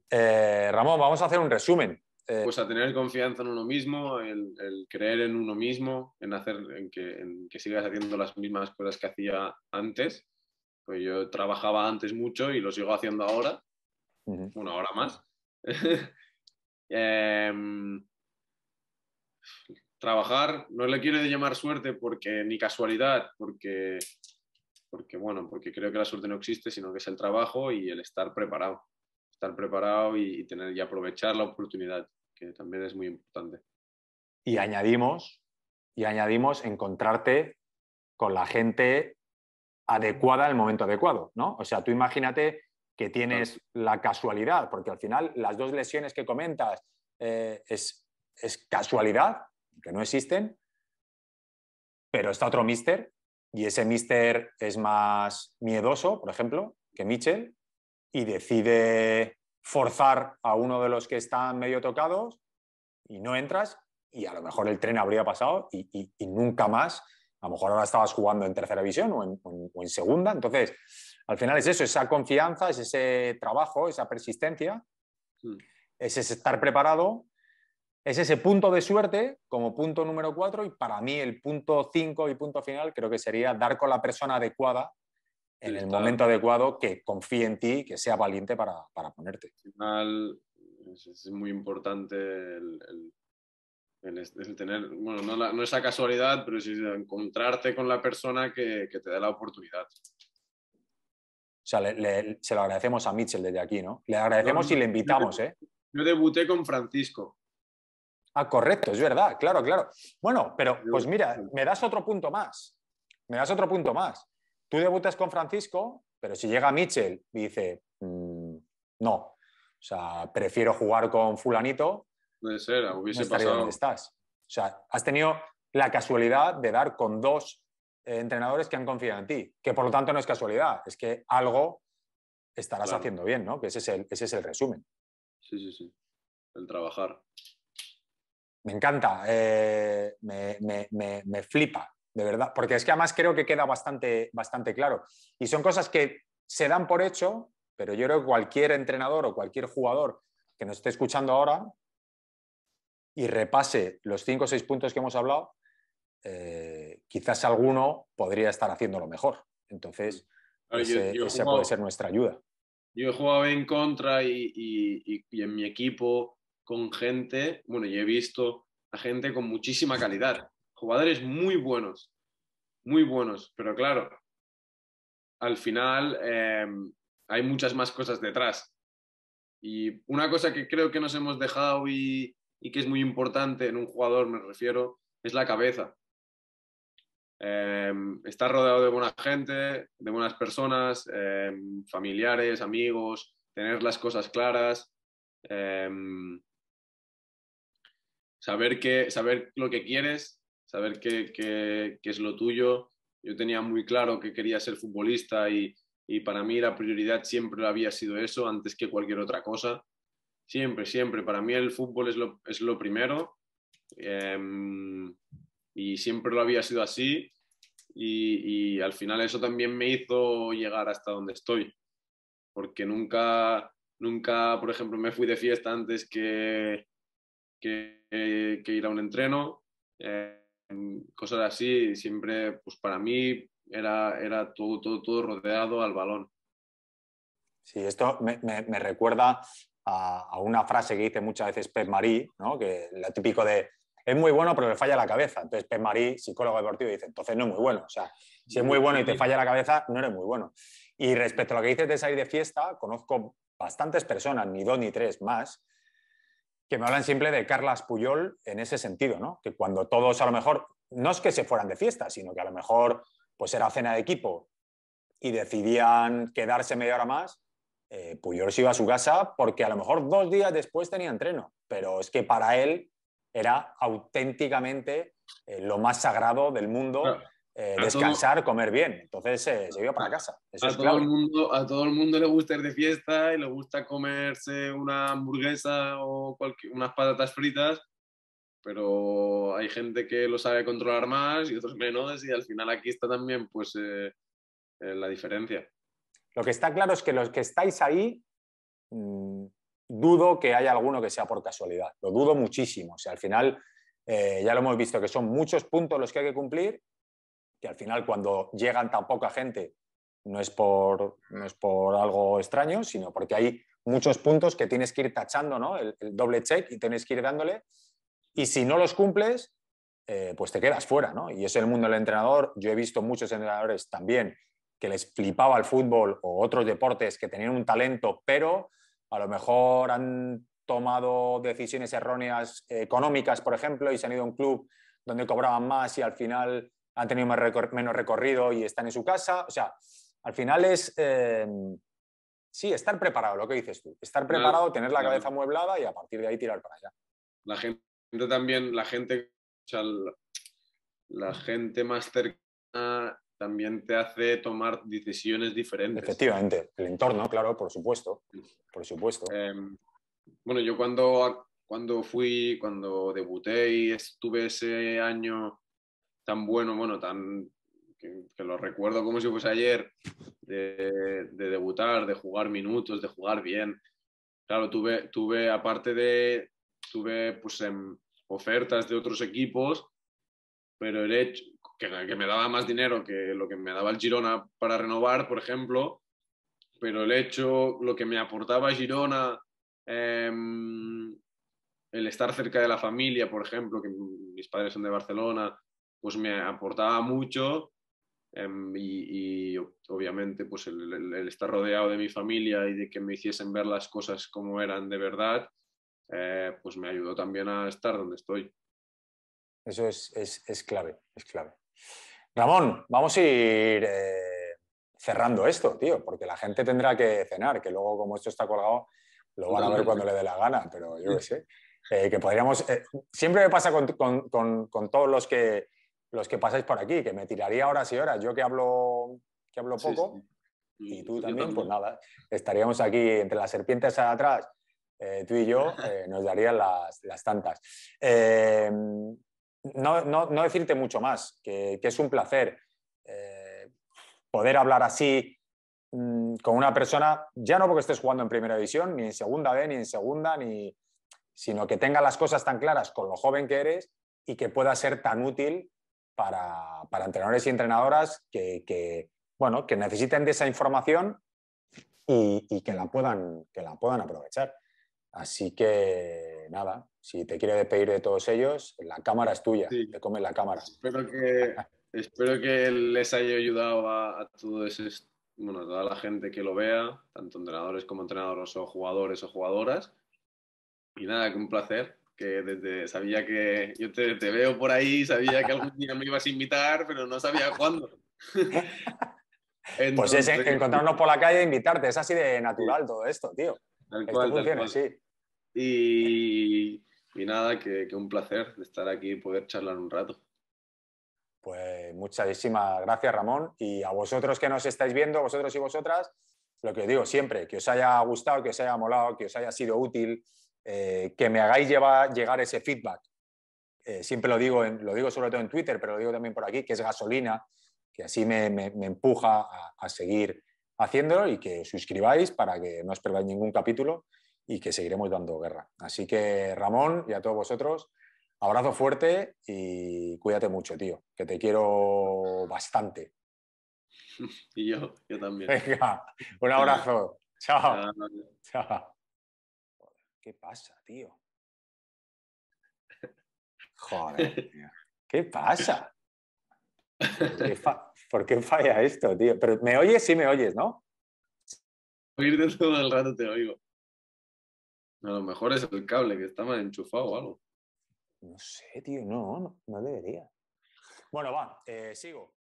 Speaker 1: Eh, Ramón, vamos a hacer un resumen.
Speaker 2: Pues a tener confianza en uno mismo, el, creer en uno mismo, en, hacer, que, en que sigas haciendo las mismas cosas que hacía antes pues yo trabajaba antes mucho y lo sigo haciendo ahora, una hora más. Em, trabajar, no le quiero llamar suerte porque ni casualidad, porque, porque bueno, porque creo que la suerte no existe, sino que es el trabajo y el estar preparado. Estar preparado y, y tener y aprovechar la oportunidad, que también es muy importante.
Speaker 1: Y añadimos, y añadimos encontrarte con la gente adecuada en el momento adecuado, ¿no? O sea, tú imagínate que tienes la casualidad, porque al final las dos lesiones que comentas eh, es, casualidad, que no existen, pero está otro mister y ese mister es más miedoso, por ejemplo, que Mitchell y decide forzar a uno de los que están medio tocados y no entras y a lo mejor el tren habría pasado y nunca más a lo mejor ahora estabas jugando en tercera división o en, segunda. Entonces, al final es eso, esa confianza, es ese trabajo, esa persistencia, hmm. es ese estar preparado, es ese punto de suerte como punto número cuatro y para mí el punto cinco y punto final creo que sería dar con la persona adecuada en el momento adecuado que confíe en ti, que sea valiente para, ponerte.
Speaker 2: Al final es, muy importante el el, tener, bueno, no, la, esa casualidad, pero sí encontrarte con la persona que, te da
Speaker 1: la oportunidad. O sea, le, se lo agradecemos a Mitchell desde aquí, ¿no? Le agradecemos y le invitamos, yo, ¿eh? Yo debuté con Francisco. Ah, correcto, es verdad, claro, claro. Bueno, pero pues mira, me das otro punto más. Me das otro punto más. Tú debutas con Francisco, pero si llega Mitchell y dice, mm, no, o sea, prefiero jugar con fulanito,
Speaker 2: Puede ser, hubiese pasado.
Speaker 1: estás. O sea, has tenido la casualidad de dar con dos eh, entrenadores que han confiado en ti, que por lo tanto no es casualidad, es que algo estarás haciendo bien, ¿no? Que ese es, el, resumen. Sí, sí, sí. El trabajar. Me encanta, eh, me, me, me, flipa, de verdad, porque es que además creo que queda bastante, bastante claro. Y son cosas que se dan por hecho, pero yo creo que cualquier entrenador o cualquier jugador que nos esté escuchando ahora y repase los cinco o seis puntos que hemos hablado, eh, quizás alguno podría estar haciéndolo mejor. Entonces,
Speaker 2: esa puede ser nuestra ayuda. Yo he jugado en contra y, en mi equipo con gente, bueno, y he visto a gente con muchísima calidad, jugadores muy buenos, muy buenos, pero claro, al final eh, hay muchas más cosas detrás. Y una cosa que creo que nos hemos dejado y, y que es muy importante en un jugador, me refiero, es la cabeza. Em, estar rodeado de buena gente, de buenas personas, em, familiares, amigos, tener las cosas claras, em, saber, saber lo que quieres, saber qué que, es lo tuyo. Yo tenía muy claro que quería ser futbolista y, y para mí la prioridad siempre había sido eso antes que cualquier otra cosa. Siempre, siempre. Para mí el fútbol es lo, es lo primero em, y siempre lo había sido así y, al final eso también me hizo llegar hasta donde estoy. Porque nunca, nunca, por ejemplo, me fui de fiesta antes que, que, eh, que ir a un entreno. Em, cosas así, siempre, pues para mí era, era todo, todo, todo rodeado al balón.
Speaker 1: Sí, esto me, me, recuerda a, una frase que dice muchas veces Pep Marí, ¿no? que lo típico de es muy bueno pero le falla la cabeza. Entonces Pep Marí, psicólogo deportivo, dice, entonces no es muy bueno. O sea, si es muy bueno y te falla la cabeza, no eres muy bueno. Y respecto a lo que dices de salir de fiesta, conozco bastantes personas, ni dos ni tres más, que me hablan siempre de Carlas Puyol en ese sentido, Que cuando todos a lo mejor, no es que se fueran de fiesta, sino que a lo mejor pues era cena de equipo y decidían quedarse media hora más, eh, Puyol pues se iba a su casa porque a lo mejor dos días después tenía entreno, pero es que para él era auténticamente eh, lo más sagrado del mundo. Eh, descansar, comer bien. Entonces eh, se iba para casa. a, todo el
Speaker 2: mundo, a todo el mundo le gusta ir de fiesta y le gusta comerse una hamburguesa o unas patatas fritas, pero hay gente que lo sabe controlar más y otros menos y al final aquí está también pues
Speaker 1: la diferencia. Lo que está claro es que los que estáis ahí, mm, dudo que haya alguno que sea por casualidad. Lo dudo muchísimo. O sea, al final, eh, ya lo hemos visto, que son muchos puntos los que hay que cumplir, que al final cuando llegan tan poca gente no es por, no es por algo extraño, sino porque hay muchos puntos que tienes que ir tachando, ¿no? El, doble check y tienes que ir dándole. Y si no los cumples, eh, pues te quedas fuera, ¿no? Y es el mundo del entrenador, yo he visto muchos entrenadores también que les flipaba el fútbol o otros deportes que tenían un talento, pero a lo mejor han tomado decisiones erróneas eh, económicas, por ejemplo, y se han ido a un club donde cobraban más y al final han tenido menos recorrido y están en su casa. O sea, al final es, eh, sí, estar preparado, lo que dices tú, estar preparado, tener la cabeza amueblada y a partir de ahí tirar para allá.
Speaker 2: La gente también, la gente, la gente más cercana también te hace tomar decisiones diferentes. Efectivamente, el entorno,
Speaker 1: claro, por supuesto.
Speaker 2: Por supuesto. Em, bueno, yo cuando, cuando fui, cuando debuté y estuve ese año tan bueno, bueno, tan que, lo recuerdo como si fuese ayer, de, debutar, de jugar minutos, de jugar bien. Claro, tuve, tuve aparte de, tuve pues em, ofertas de otros equipos, pero el hecho, que, me daba más dinero que lo que me daba el Girona para renovar, por ejemplo, pero el hecho, lo que me aportaba Girona, em, el estar cerca de la familia, por ejemplo, que mis padres son de Barcelona, pues me aportaba mucho em, y, obviamente pues el, estar rodeado de mi familia y de que me hiciesen ver las cosas como eran de verdad, eh, pues me ayudó también a estar donde estoy.
Speaker 1: Eso es clave, es clave. Ramón, vamos a ir eh, cerrando esto, tío, porque la gente tendrá que cenar, que luego como esto está colgado, lo van a ver cuando le dé la gana, pero yo qué sé. Eh, que podríamos, eh, siempre me pasa con, todos los que, los que pasáis por aquí, que me tiraría horas y horas, yo que hablo, que hablo poco. Y, tú también, pues nada, estaríamos aquí entre las serpientes atrás, tú y yo, nos darían las, las tantas no, decirte mucho más, que, es un placer eh, poder hablar así mm, con una persona, ya no porque estés jugando en primera división, ni en segunda B, ni en segunda, ni, sino que tenga las cosas tan claras con lo joven que eres y que pueda ser tan útil para, entrenadores y entrenadoras que, bueno, que necesiten de esa información y, que la puedan aprovechar. Así que nada, si te quiere despedir de todos ellos, la cámara es tuya, te comen la cámara. Espero que,
Speaker 2: espero que les haya ayudado a, todo bueno, toda la gente que lo vea, tanto entrenadores como entrenadores o jugadores o jugadoras. Y nada, que un placer, que desde sabía que yo te,
Speaker 1: veo por ahí, sabía que algún día me ibas a invitar, pero no sabía cuándo.
Speaker 2: pues es eh, encontrarnos
Speaker 1: por la calle e invitarte, es así de natural todo esto, tío. esto funciona, Sí.
Speaker 2: Y y nada, que, un placer estar aquí y
Speaker 1: poder charlar un rato. Pues muchísimas gracias, Ramón. Y a vosotros que nos estáis viendo, vosotros y vosotras, lo que os digo siempre, que os haya gustado, que os haya molado, que os haya sido útil, eh, que me hagáis llegar ese feedback. Eh, siempre lo digo, lo digo sobre todo en Twitter, pero lo digo también por aquí, que es gasolina, que así me, empuja a, a seguir haciéndolo y que suscribáis para que no os perdáis ningún capítulo y que seguiremos dando guerra. Así que Ramón y a todos vosotros, abrazo fuerte y cuídate mucho, tío, que te quiero bastante.
Speaker 2: Y yo, yo también.
Speaker 1: un abrazo. Chao. Chao. ¿Qué pasa, tío? Joder, qué, pasa por qué falla esto, tío? Pero me oyes, sí me oyes, ¿no? Oírte todo el rato te oigo.
Speaker 2: A lo mejor es el cable que está mal enchufado o algo.
Speaker 1: No sé, tío, no, no, debería. Bueno, va, eh, sigo.